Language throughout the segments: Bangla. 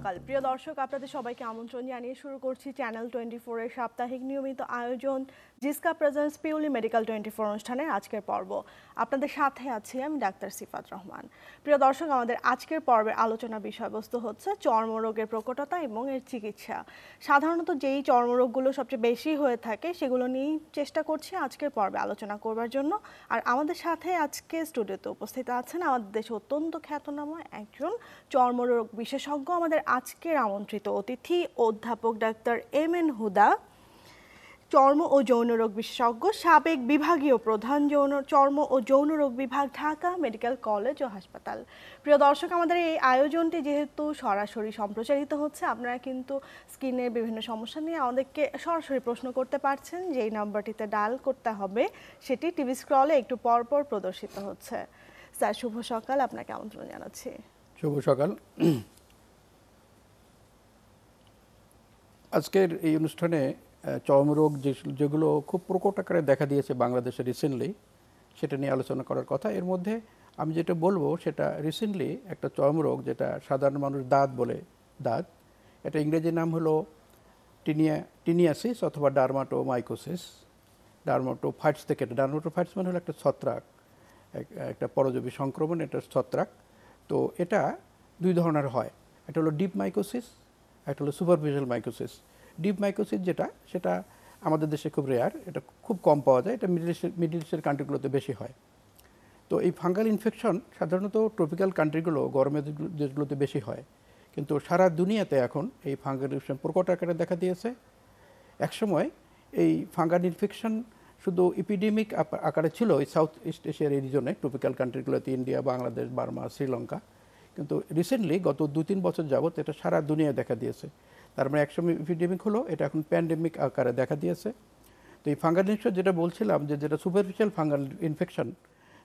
সকাল প্রিয় দর্শক আপনাদের সবাইকে আমন্ত্রণ জানিয়ে শুরু করছি চ্যানেল টোয়েন্টি ফোরের সাপ্তাহিক নিয়মিত আয়োজন জিসকা প্রেজেন্স পিউলি মেডিকেল টোয়েন্টি ফোর অনুষ্ঠানে আজকের পর্ব আপনাদের সাথে আছি আমি ডাক্তার সিফাত রহমান প্রিয় দর্শক আমাদের আজকের পর্বের আলোচনা বিষয়বস্তু হচ্ছে চর্মরোগের প্রকটতা এবং এর চিকিৎসা সাধারণত যেই চর্মরোগগুলো সবচেয়ে বেশি হয়ে থাকে সেগুলো নিয়েই চেষ্টা করছি আজকের পর্বে আলোচনা করবার জন্য আর আমাদের সাথে আজকে স্টুডিওতে উপস্থিত আছেন আমাদের দেশে অত্যন্ত খ্যাতনামা একজন চর্মরোগ বিশেষজ্ঞ আমাদের আজকের আমন্ত্রিত অতিথি অধ্যাপক ডাক্তার এম এন হুদা চর্ম ও যৌনরোগ বিশেষজ্ঞ সাবেক বিভাগীয় প্রধান যৌন চর্ম ও যৌনরোগ বিভাগ ঢাকা মেডিকেল কলেজ ও হাসপাতাল প্রিয় দর্শক আমাদের এই আয়োজনটি যেহেতু সরাসরি সম্প্রচারিত হচ্ছে আপনারা কিন্তু স্কিনের বিভিন্ন সমস্যা নিয়ে আমাদেরকে সরাসরি প্রশ্ন করতে পারছেন যেই নাম্বারটিতে ডাল করতে হবে সেটি টিভি স্ক্রলে একটু পরপর প্রদর্শিত হচ্ছে স্যার শুভ সকাল আপনাকে আমন্ত্রণ জানাচ্ছি শুভ সকাল আজকের এই অনুষ্ঠানে চর্মরোগ যে যেগুলো খুব প্রকট আকারে দেখা দিয়েছে বাংলাদেশে রিসেন্টলি সেটা নিয়ে আলোচনা করার কথা এর মধ্যে আমি যেটা বলবো সেটা রিসেন্টলি একটা চর্মরোগ যেটা সাধারণ মানুষ দাঁত বলে দাঁত এটা ইংরেজি নাম হলো টিনিয়া টিনিয়াসিস অথবা ডার্মাটোমাইকোসিস ডার্মাটোফাইটস থেকে এটা ডার্মাটোফাইটস মানে হলো একটা ছত্রাক একটা পরজীবী সংক্রমণ এটা ছত্রাক তো এটা দুই ধরনের হয় একটা হলো ডিপ মাইকোসিস একটা হলো সুপারফিশিয়াল মাইকোসিস ডিপ মাইক্রোসিস যেটা সেটা আমাদের দেশে খুব রেয়ার এটা খুব কম পাওয়া যায় এটা মিডিল ইস্টের মিডিল ইস্টের কান্ট্রিগুলোতে বেশি হয় তো এই ফাঙ্গাল ইনফেকশন সাধারণত ট্রপিক্যাল কান্ট্রিগুলো গরমের দেশগুলোতে বেশি হয় কিন্তু সারা দুনিয়াতে এখন এই ফাঙ্গাল ইনফেকশন প্রকট আকারে দেখা দিয়েছে একসময় এই ফাঙ্গাল ইনফেকশন শুধু ইপিডেমিক আকারে ছিল এই সাউথ ইস্ট এশিয়ার এই রিজনে ট্রপিক্যাল কান্ট্রিগুলোতে ইন্ডিয়া বাংলাদেশ বার্মা শ্রীলঙ্কা কিন্তু রিসেন্টলি গত দু তিন বছর যাবৎ এটা সারা দুনিয়ায় দেখা দিয়েছে তার মানে একসময় ইপিডেমিক হলো এটা এখন প্যান্ডেমিক আকারে দেখা দিয়েছে তো এই ফাঙ্গাল ইনফেকশন যেটা বলছিলাম যে যেটা সুপারফিশিয়াল ফাঙ্গাল ইনফেকশন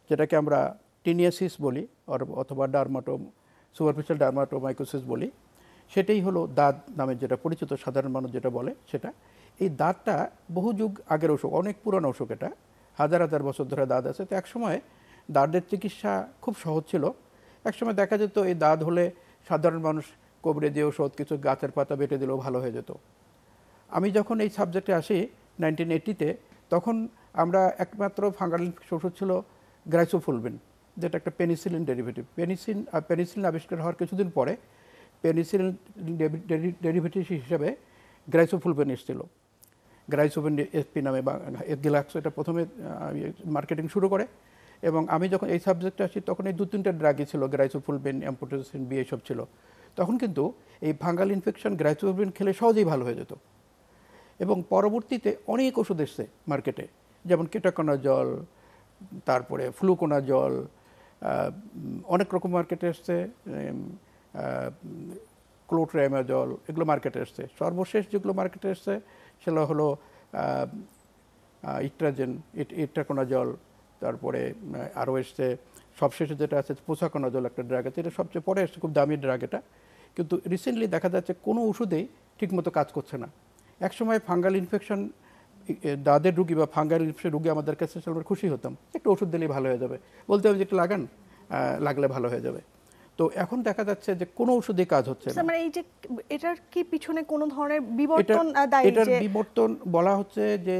যেটাকে আমরা টিনিয়াসিস বলি অথবা ডার্মাটো সুপারফিশিয়াল ডার্মাটোমাইকোসিস বলি সেটাই হলো দাঁত নামে যেটা পরিচিত সাধারণ মানুষ যেটা বলে সেটা এই দাঁতটা বহু যুগ আগের অসুখ অনেক পুরনো অসুখ এটা হাজার হাজার বছর ধরে দাঁত আছে তো একসময় দাঁতের চিকিৎসা খুব সহজ ছিল একসময় দেখা যেত এই দাঁত হলে সাধারণ মানুষ কবরে দিয়ে ওষুধ কিছু গাছের পাতা বেটে দিলেও ভালো হয়ে যেত আমি যখন এই সাবজেক্টে আসি নাইনটিন এইটিতে তখন আমরা একমাত্র ফাঙ্গাল ওষুধ ছিল গ্রাইসোফুলবেন যেটা একটা পেনিসিলিন ডেরিভেটিভ পেনিসিন পেনিসিলিন আবিষ্কার হওয়ার কিছুদিন পরে পেনিসিলিন ডেরিভেটিভ হিসেবে গ্রাইসোফুলবেন এসেছিল গ্রাইসোফেন এসপি নামে বা গিলাক্স এটা প্রথমে মার্কেটিং শুরু করে এবং আমি যখন এই সাবজেক্টে আসি তখন এই দু তিনটা ড্রাগই ছিল গ্রাইসোফুলবেন অ্যাম্পোটোসিন বি এসব ছিল তখন কিন্তু এই ভাঙ্গাল ইনফেকশন গ্রাইথোবিন খেলে সহজেই ভালো হয়ে যেত এবং পরবর্তীতে অনেক ওষুধ এসছে মার্কেটে যেমন কেটাকোনা জল তারপরে ফ্লুকোনা জল অনেক রকম মার্কেটে এসছে জল এগুলো মার্কেটে এসছে সর্বশেষ যেগুলো মার্কেটে এসছে সেগুলো হলো ইট্রাজেন ইট্রাকোনা জল তারপরে আরও এসছে সবশেষে যেটা আছে পোষাকোনা জল একটা ড্রাগ আছে এটা সবচেয়ে পরে এসছে খুব দামি ড্রাগ এটা কিন্তু রিসেন্টলি দেখা যাচ্ছে কোনো ওষুধে ঠিকমতো কাজ করছে না একসময় ফাঙ্গাল ইনফেকশন দাদের রুগী বা ফাঙ্গাল ইনফেকশন রুগী আমাদের কাছে আমরা খুশি হতাম একটু ওষুধ দিলেই ভালো হয়ে যাবে বলতে হবে যে একটু লাগান লাগলে ভালো হয়ে যাবে তো এখন দেখা যাচ্ছে যে কোনো ওষুধে কাজ হচ্ছে না আচ্ছা, মানে এই যে এটার কি পিছনে কোনো ধরনের বিবর্তন দায়ী এটার বিবর্তন বলা হচ্ছে যে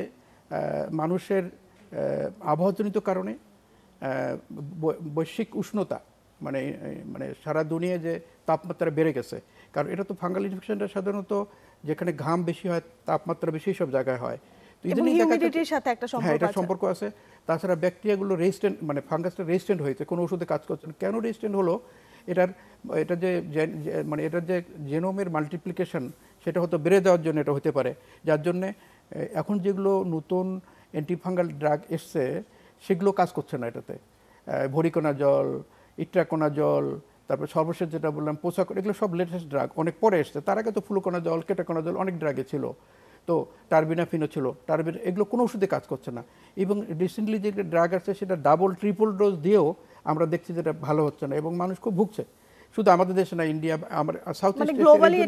মানুষের আবহাওয়াজনিত কারণে বৈশ্বিক উষ্ণতা মানে মানে সারা দুনিয়া যে তাপমাত্রা বেড়ে গেছে কারণ এটা তো ফাঙ্গাল ইনফেকশনটা সাধারণত যেখানে ঘাম বেশি হয় তাপমাত্রা বেশি সব জায়গায় হয় তো ইদানিং সাথে একটা হ্যাঁ, সম্পর্ক হ্যাঁ এটা সম্পর্ক আছে তাছাড়া ব্যাকটেরিয়াগুলো রেজিস্ট্যান্ট মানে ফাঙ্গাসটা রেজিস্ট্যান্ট হয়েছে কোনো ওষুধে কাজ করছে কেন রেজিস্ট্যান্ট হলো এটার এটা যে মানে এটার যে জেনোমের মাল্টিপ্লিকেশন সেটা হয়তো বেড়ে দেওয়ার জন্য এটা হতে পারে যার জন্যে এখন যেগুলো নতুন অ্যান্টিফাঙ্গাল ড্রাগ এসছে সেগুলো কাজ করছে না এটাতে ভরিকোনা জল ইট্রাকোনা জল তারপর সর্বশেষ যেটা বললাম পোশাক এগুলো সব লেটেস্ট ড্রাগ অনেক পরে এসছে তার আগে তো ফুলকোনা জল কেটাকোনা জল অনেক ড্রাগে ছিল তো টার্বিনাফিনও ছিল টার্বিন এগুলো কোনো ওষুধে কাজ করছে না এবং রিসেন্টলি যে ড্রাগ আছে সেটা ডাবল ট্রিপল ডোজ দিয়েও আমরা দেখছি যেটা ভালো হচ্ছে না এবং মানুষ খুব ভুগছে শুধু আমাদের দেশে না ইন্ডিয়া আমার সাউথ গ্লোবালি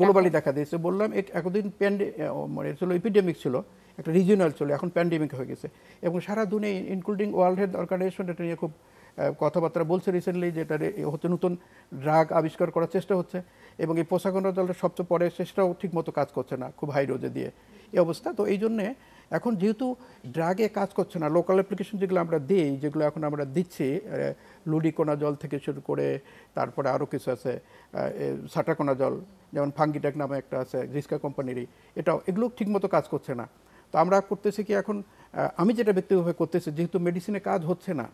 গ্লোবালি দেখা দিয়েছে বললাম একদিন মানে ছিল এপিডেমিক ছিল একটা রিজিওনাল ছিল এখন প্যান্ডেমিক হয়ে গেছে এবং সারা দুনিয়া ইনক্লুডিং ওয়ার্ল্ড হেলথ অর্গানাইজেশন এটা নিয়ে খুব কথাবার্তা বলছে রিসেন্টলি যেটা হচ্ছে নতুন ড্রাগ আবিষ্কার করার চেষ্টা হচ্ছে এবং এই পোশাকন দলটা সবচেয়ে পরে চেষ্টাও ঠিকমতো কাজ করছে না খুব হাই রোজে দিয়ে এই অবস্থা তো এই জন্যে এখন যেহেতু ড্রাগে কাজ করছে না লোকাল অ্যাপ্লিকেশন যেগুলো আমরা দিই যেগুলো এখন আমরা দিচ্ছি লুডিকোনা জল থেকে শুরু করে তারপরে আরও কিছু আছে সাটাকোনা জল যেমন ফাঙ্গিটেক নামে একটা আছে রিস্কা কোম্পানিরই এটাও এগুলো ঠিকমতো কাজ করছে না তো আমরা করতেছি কি এখন আমি যেটা ব্যক্তিগতভাবে করতেছি যেহেতু মেডিসিনে কাজ হচ্ছে না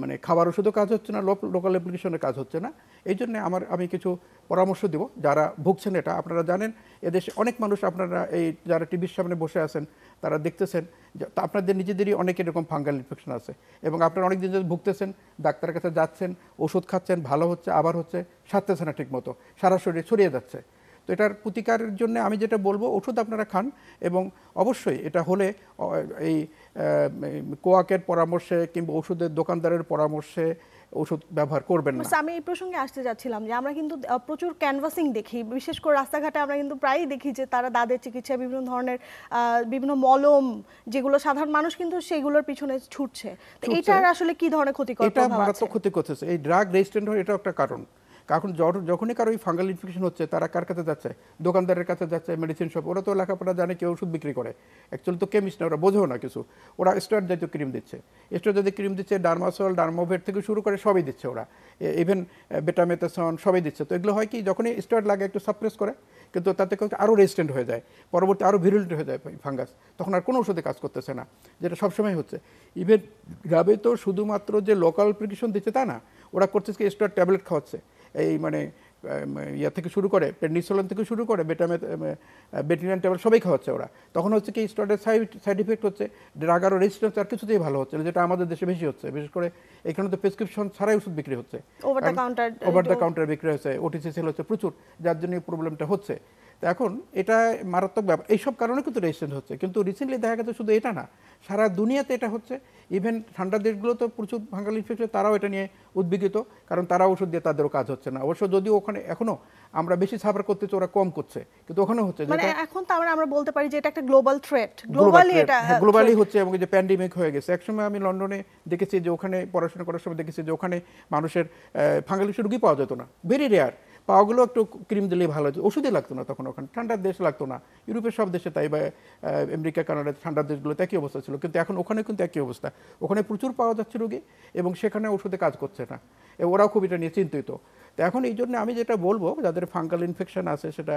মানে খাবার ওষুধও কাজ হচ্ছে না লোকাল অ্যাপ্লিকেশনের কাজ হচ্ছে না এই জন্য আমার আমি কিছু পরামর্শ দিব যারা ভুগছেন এটা আপনারা জানেন এদেশে অনেক মানুষ আপনারা এই যারা টিভির সামনে বসে আছেন তারা দেখতেছেন আপনাদের নিজেদেরই অনেক এরকম ফাঙ্গাল ইনফেকশন আছে এবং আপনারা অনেক দিন ভুগতেছেন ডাক্তারের কাছে যাচ্ছেন ওষুধ খাচ্ছেন ভালো হচ্ছে আবার হচ্ছে সারতেছে না ঠিকমতো সারা শরীরে ছড়িয়ে যাচ্ছে তো এটার প্রতিকারের জন্য আমি যেটা বলবো ওষুধ আপনারা খান এবং অবশ্যই এটা হলে এই কোয়াকের পরামর্শে কিংবা ওষুধের দোকানদারের পরামর্শে ওষুধ ব্যবহার করবেন না আমি এই প্রসঙ্গে আসতে যাচ্ছিলাম যে আমরা কিন্তু প্রচুর ক্যানভাসিং দেখি বিশেষ করে রাস্তাঘাটে আমরা কিন্তু প্রায়ই দেখি যে তারা দাদের চিকিৎসা বিভিন্ন ধরনের বিভিন্ন মলম যেগুলো সাধারণ মানুষ কিন্তু সেগুলোর পিছনে ছুটছে এটা আসলে কি ধরনের ক্ষতিকর এটা মারাত্মক ক্ষতি করতেছে এই ড্রাগ রেজিস্ট্যান্ট হওয়ার এটা একটা কারণ কারণ যখনই কারো ওই ফাঙ্গাল ইনফেকশন হচ্ছে তারা কার কাছে যাচ্ছে দোকানদারের কাছে যাচ্ছে মেডিসিন শপ ওরা তো লেখাপড়া জানে কেউ ওষুধ বিক্রি করে অ্যাকচুয়ালি তো কেমিস্ট না ওরা বোঝেও না কিছু ওরা স্টার জাতীয় ক্রিম দিচ্ছে স্টার জাতীয় ক্রিম দিচ্ছে ডার্মাসল ডার্মোভেট থেকে শুরু করে সবই দিচ্ছে ওরা ইভেন বেটামেথাসন সবই দিচ্ছে তো এগুলো হয় কি যখনই স্টার লাগে একটু সাপ্রেস করে কিন্তু তাতে আরও রেজিস্ট্যান্ট হয়ে যায় পরবর্তী আরও ভিরুলেন্ট হয়ে যায় ফাঙ্গাস তখন আর কোনো ওষুধে কাজ করতেছে না যেটা সবসময় হচ্ছে ইভেন গ্রাবে তো শুধুমাত্র যে লোকাল প্রিকিশন দিচ্ছে তা না ওরা করছে কি স্টার ট্যাবলেট খাওয়াচ্ছে এই মানে ইয়ে থেকে শুরু করে পেন্ডিসোলন থেকে শুরু করে বেটামে বেটিনান ট্যাবলেট সবাই খাওয়াচ্ছে ওরা তখন হচ্ছে কি স্টটের সাইড সাইড ইফেক্ট হচ্ছে ড্রাগ আরও রেজিস্ট্যান্স আর কিছুতেই ভালো হচ্ছে না যেটা আমাদের দেশে বেশি হচ্ছে বিশেষ করে এখানে তো প্রেসক্রিপশন ছাড়াই ওষুধ বিক্রি হচ্ছে ওভার দ্য কাউন্টার বিক্রি হচ্ছে ওটিসি সেল হচ্ছে প্রচুর যার জন্য প্রবলেমটা হচ্ছে এখন এটা মারাত্মক ব্যাপার এইসব কারণে কিন্তু রেজিস্ট্যান্ট হচ্ছে কিন্তু রিসেন্টলি দেখা গেছে শুধু এটা না সারা দুনিয়াতে এটা হচ্ছে ইভেন ঠান্ডা দেশগুলোতে প্রচুর ভাঙ্গাল ইনফেকশন তারাও এটা নিয়ে উদ্বিগ্ত কারণ তারা ওষুধ দিয়ে তাদেরও কাজ হচ্ছে না অবশ্য যদিও ওখানে এখনও আমরা বেশি সাফার করতেছি ওরা কম করছে কিন্তু ওখানে হচ্ছে মানে এখন তো আমরা বলতে পারি যে এটা একটা গ্লোবাল থ্রেট গ্লোবালি এটা গ্লোবালি হ্যাঁ, হচ্ছে এবং যে প্যান্ডেমিক হয়ে গেছে একসময় আমি লন্ডনে দেখেছি যে ওখানে পড়াশোনা করার সময় দেখেছি যে ওখানে মানুষের ফাঙ্গাল রোগী পাওয়া যেত না ভেরি রেয়ার পাওয়াগুলো একটু ক্রিম দিলে ভালো হতো ওষুধে লাগতো না তখন ওখানে ঠান্ডার দেশ লাগতো না ইউরোপের সব দেশে তাই বা আমেরিকা কানাডা ঠান্ডার দেশগুলোতে একই অবস্থা ছিল কিন্তু এখন ওখানে কিন্তু একই অবস্থা ওখানে প্রচুর পাওয়া যাচ্ছে রোগী এবং সেখানে ওষুধে কাজ করছে না ওরাও খুব এটা নিয়ে চিন্তিত তো এখন এই জন্য আমি যেটা বলবো যাদের ফাঙ্গাল ইনফেকশন আছে সেটা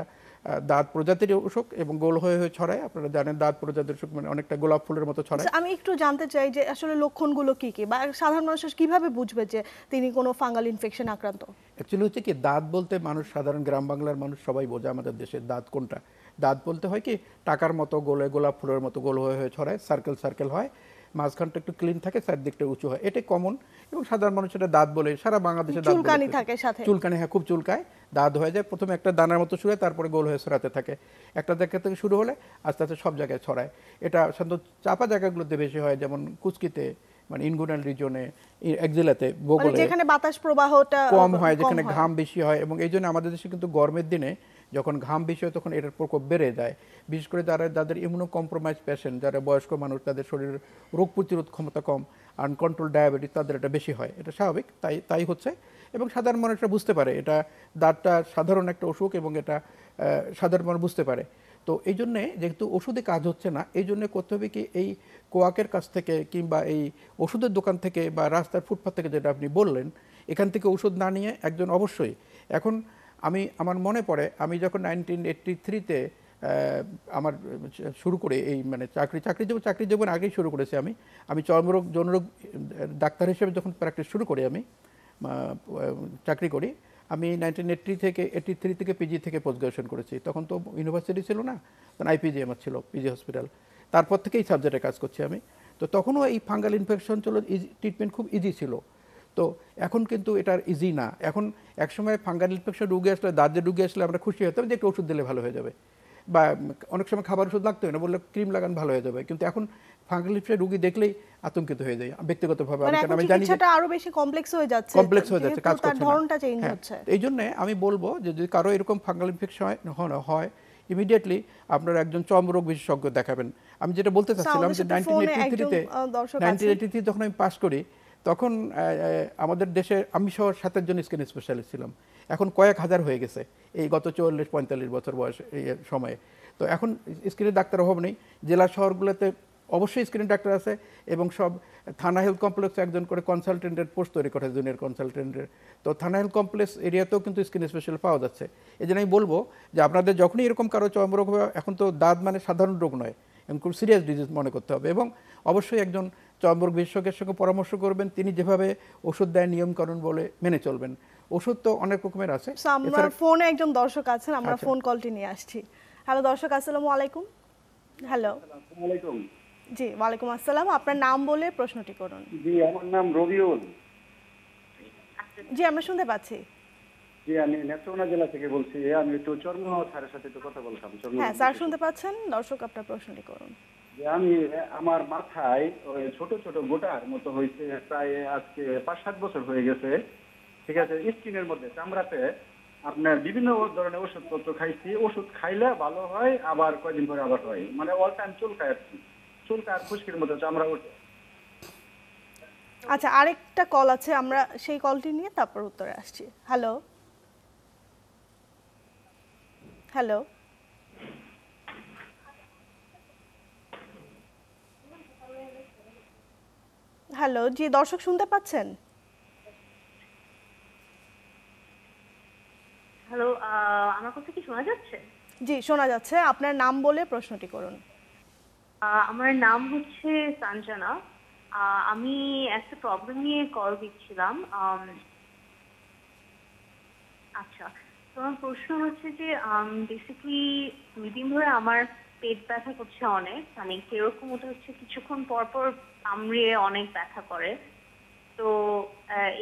দাঁত প্রজাতির অসুখ এবং গোল হয়ে হয়ে ছড়ায় আপনারা জানেন দাঁত প্রজাতির অসুখ মানে অনেকটা গোলাপ ফুলের মতো ছড়ায় আচ্ছা, আমি একটু জানতে চাই যে আসলে লক্ষণগুলো কি কি বা সাধারণ মানুষ কিভাবে বুঝবে যে তিনি কোনো ফাঙ্গাল ইনফেকশন আক্রান্ত অ্যাকচুয়ালি হচ্ছে কি দাঁত বলতে মানুষ সাধারণ গ্রাম বাংলার মানুষ সবাই বোঝে আমাদের দেশের দাঁত কোনটা দাঁত বলতে হয় কি টাকার মতো গোলে গোলাপ ফুলের মতো গোল হয়ে হয়ে ছড়ায় সার্কেল সার্কেল হয় মাঝখানটা একটু ক্লিন থাকে সাইড দিকটা উঁচু হয় এটা কমন এবং সাধারণ মানুষ এটা দাঁত বলে সারা বাংলাদেশে চুলকানি থাকে সাথে চুলকানি হ্যাঁ খুব চুলকায় দাঁত হয়ে যায় প্রথমে একটা দানার মতো শুরু তারপরে গোল হয়ে ছড়াতে থাকে একটা জায়গা থেকে শুরু হলে আস্তে আস্তে সব জায়গায় ছড়ায় এটা সাধারণত চাপা জায়গাগুলোতে বেশি হয় যেমন কুচকিতে মানে ইনগুনাল রিজনে একজেলাতে ভূগোলে মানে যেখানে বাতাস প্রবাহটা কম হয় যেখানে ঘাম বেশি হয় এবং এই জন্য আমাদের দেশে কিন্তু গরমের দিনে যখন ঘাম বেশি হয় তখন এটার প্রকোপ বেড়ে যায় বিশেষ করে যারা যাদের ইমিউনো কম্প্রোমাইজ পেশেন্ট যারা বয়স্ক মানুষ তাদের শরীরের রোগ প্রতিরোধ ক্ষমতা কম আনকন্ট্রোল ডায়াবেটিস তাদের এটা বেশি হয় এটা স্বাভাবিক তাই তাই হচ্ছে এবং সাধারণ মানুষরা বুঝতে পারে এটা দাঁতটা সাধারণ একটা অসুখ এবং এটা সাধারণ মানুষ বুঝতে পারে তো এই জন্যে যেহেতু ওষুধে কাজ হচ্ছে না এই জন্যে করতে হবে কি এই কোয়াকের কাছ থেকে কিংবা এই ওষুধের দোকান থেকে বা রাস্তার ফুটপাথ থেকে যেটা আপনি বললেন এখান থেকে ওষুধ না নিয়ে একজন অবশ্যই এখন আমি আমার মনে পড়ে আমি যখন নাইনটিন এইট্টি থ্রিতে আমার শুরু করে এই মানে চাকরি চাকরি জীবন চাকরি জীবন আগেই শুরু করেছি আমি আমি চর্মরোগ যৌনরোগ ডাক্তার হিসেবে যখন প্র্যাকটিস শুরু করি আমি চাকরি করি আমি নাইনটিন এইটটি থেকে এইট্টি থ্রি থেকে পিজি থেকে পোস্ট গ্রাজুয়েশন করেছি তখন তো ইউনিভার্সিটি ছিল না তখন আইপিজি আমার ছিল পিজি হসপিটাল তারপর থেকেই সাবজেক্টে কাজ করছি আমি তো তখনও এই ফাঙ্গাল ইনফেকশন ছিল ট্রিটমেন্ট খুব ইজি ছিল তো এখন কিন্তু এটা ইজি না এখন একসময় ফাঙ্গাল ইনফেকশন রুগে আসলে দাঁতে রুগী আসলে আমরা খুশি হতাম যে একটু ওষুধ দিলে ভালো হয়ে যাবে বা অনেক সময় খাবার ওষুধ লাগতো না বললে ক্রিম লাগান ভালো হয়ে যাবে কিন্তু এখন ফাঙ্গাল ইনফেকশন রুগী দেখলেই আতঙ্কিত হয়ে যায় ব্যক্তিগতভাবে মানে আমি জানি সেটা আরো বেশি কমপ্লেক্স হয়ে যাচ্ছে কমপ্লেক্স হয়ে যাচ্ছে কাজ করছে ধরনটা চেঞ্জ হ্যাঁ, হচ্ছে এই জন্য আমি বলবো যে যদি কারো এরকম ফাঙ্গাল ইনফেকশন হয় হয় ইমিডিয়েটলি আপনার একজন চর্ম রোগ বিশেষজ্ঞ দেখাবেন আমি যেটা বলতে চাচ্ছিলাম যে নাইনটিন এইটি থ্রিতে যখন আমি পাস করি তখন আমাদের দেশে আমি সহ সাতের জন স্কিন স্পেশালিস্ট ছিলাম এখন কয়েক হাজার হয়ে গেছে এই গত চুয়াল্লিশ পঁয়তাল্লিশ বছর বয়স সময়ে তো এখন স্কিনের ডাক্তার অভাব নেই জেলা শহরগুলোতে অবশ্যই স্ক্রিন ডাক্তার আছে এবং সব থানা হেলথ কমপ্লেক্সে একজন করে কনসালটেন্টের পোস্ট তৈরি করা জুনিয়র কনসালটেন্টের তো থানা হেলথ কমপ্লেক্স এরিয়াতেও কিন্তু স্কিন স্পেশাল পাওয়া যাচ্ছে এই জন্য আমি বলবো যে আপনাদের যখনই এরকম কারো চর্মরোগ হবে এখন তো দাঁত মানে সাধারণ রোগ নয় এবং খুব সিরিয়াস ডিজিজ মনে করতে হবে এবং অবশ্যই একজন চর্মরোগ বিশেষজ্ঞের সঙ্গে পরামর্শ করবেন তিনি যেভাবে ওষুধ দেয় নিয়মকরণ বলে মেনে চলবেন ওষুধ তো অনেক রকমের আছে আমরা ফোনে একজন দর্শক আছেন আমরা আচ্ছা। ফোন কলটি নিয়ে আসছি হ্যালো দর্শক আসসালামু আলাইকুম হ্যালো আলাইকুম জি ওয়ালাইকুম আসসালাম আপনার নাম বলে প্রশ্নটি করুন জি আমার নাম রবিউল জি আমরা শুনতে পাচ্ছি হ্যাঁ, আপনার বিভিন্ন ধরনের পত্র খাইছি ওষুধ খাইলে ভালো হয় আবার কয়দিন পরে আবার হয় মানে অল টাইম চুলকায় আর চুলকা আর খুশকির মতো চামড়া ওঠে আচ্ছা আরেকটা কল আছে আমরা সেই কলটি নিয়ে তারপর উত্তরে আসছি হ্যালো হ্যালো হ্যালো জি দর্শক শুনতে পাচ্ছেন হ্যালো আমার কথা কি শোনা যাচ্ছে জি শোনা যাচ্ছে আপনার নাম বলে প্রশ্নটি করুন আমার নাম হচ্ছে সঞ্জনা আমি একটা প্রবলেম নিয়ে কল দিচ্ছিলাম আচ্ছা তোমার প্রশ্ন হচ্ছে যে বেসিকলি দুই দিন ধরে আমার পেট ব্যথা করছে অনেক মানে কেরকম ওটা হচ্ছে কিছুক্ষণ পরপর পর অনেক ব্যথা করে তো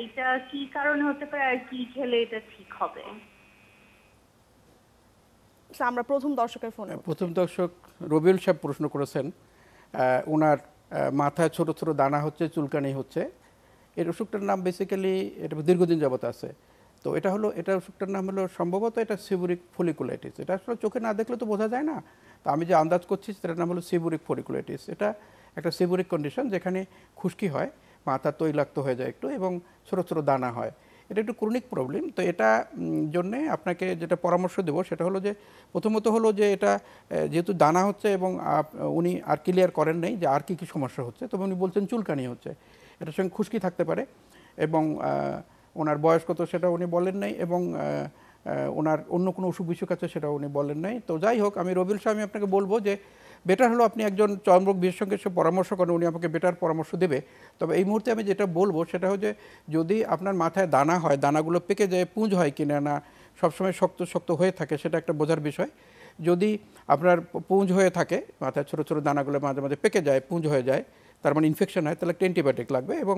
এটা কি কারণে হতে পারে আর কি খেলে এটা ঠিক হবে আচ্ছা, আমরা প্রথম দর্শকের ফোনে প্রথম দর্শক রবিউল সাহেব প্রশ্ন করেছেন ওনার মাথায় ছোট ছোট দানা হচ্ছে চুলকানি হচ্ছে এর অসুখটার নাম বেসিক্যালি এটা দীর্ঘদিন যাবত আছে তো এটা হলো এটা অসুখটার নাম হলো সম্ভবত এটা সিবুরিক ফলিকুলাইটিস এটা আসলে চোখে না দেখলে তো বোঝা যায় না তো আমি যে আন্দাজ করছি সেটার নাম হলো সিবুরিক ফলিকুলাইটিস এটা একটা সিবুরিক কন্ডিশন যেখানে খুশকি হয় মাথা তৈলাক্ত হয়ে যায় একটু এবং ছোটো ছোটো দানা হয় এটা একটু ক্রনিক প্রবলেম তো এটা জন্যে আপনাকে যেটা পরামর্শ দেব সেটা হলো যে প্রথমত হলো যে এটা যেহেতু দানা হচ্ছে এবং উনি আর ক্লিয়ার করেন নাই যে আর কী কী সমস্যা হচ্ছে তবে উনি বলছেন চুলকানি হচ্ছে এটার সঙ্গে খুশকি থাকতে পারে এবং ওনার বয়স কত সেটা উনি বলেন নাই এবং ওনার অন্য কোনো অসুখ বিসুখ আছে সেটা উনি বলেন নাই তো যাই হোক আমি রবিল স্বামী আপনাকে বলবো যে বেটার হলো আপনি একজন চর্মরোগ বিশেষজ্ঞের সে পরামর্শ করেন উনি আমাকে বেটার পরামর্শ দেবে তবে এই মুহূর্তে আমি যেটা বলবো সেটা হচ্ছে যদি আপনার মাথায় দানা হয় দানাগুলো পেকে যায় পুঁজ হয় কিনা না সবসময় শক্ত শক্ত হয়ে থাকে সেটা একটা বোঝার বিষয় যদি আপনার পুঁজ হয়ে থাকে মাথায় ছোটো ছোটো দানাগুলো মাঝে মাঝে পেকে যায় পুঁজ হয়ে যায় তার মানে ইনফেকশন হয় তাহলে একটা অ্যান্টিবায়োটিক লাগবে এবং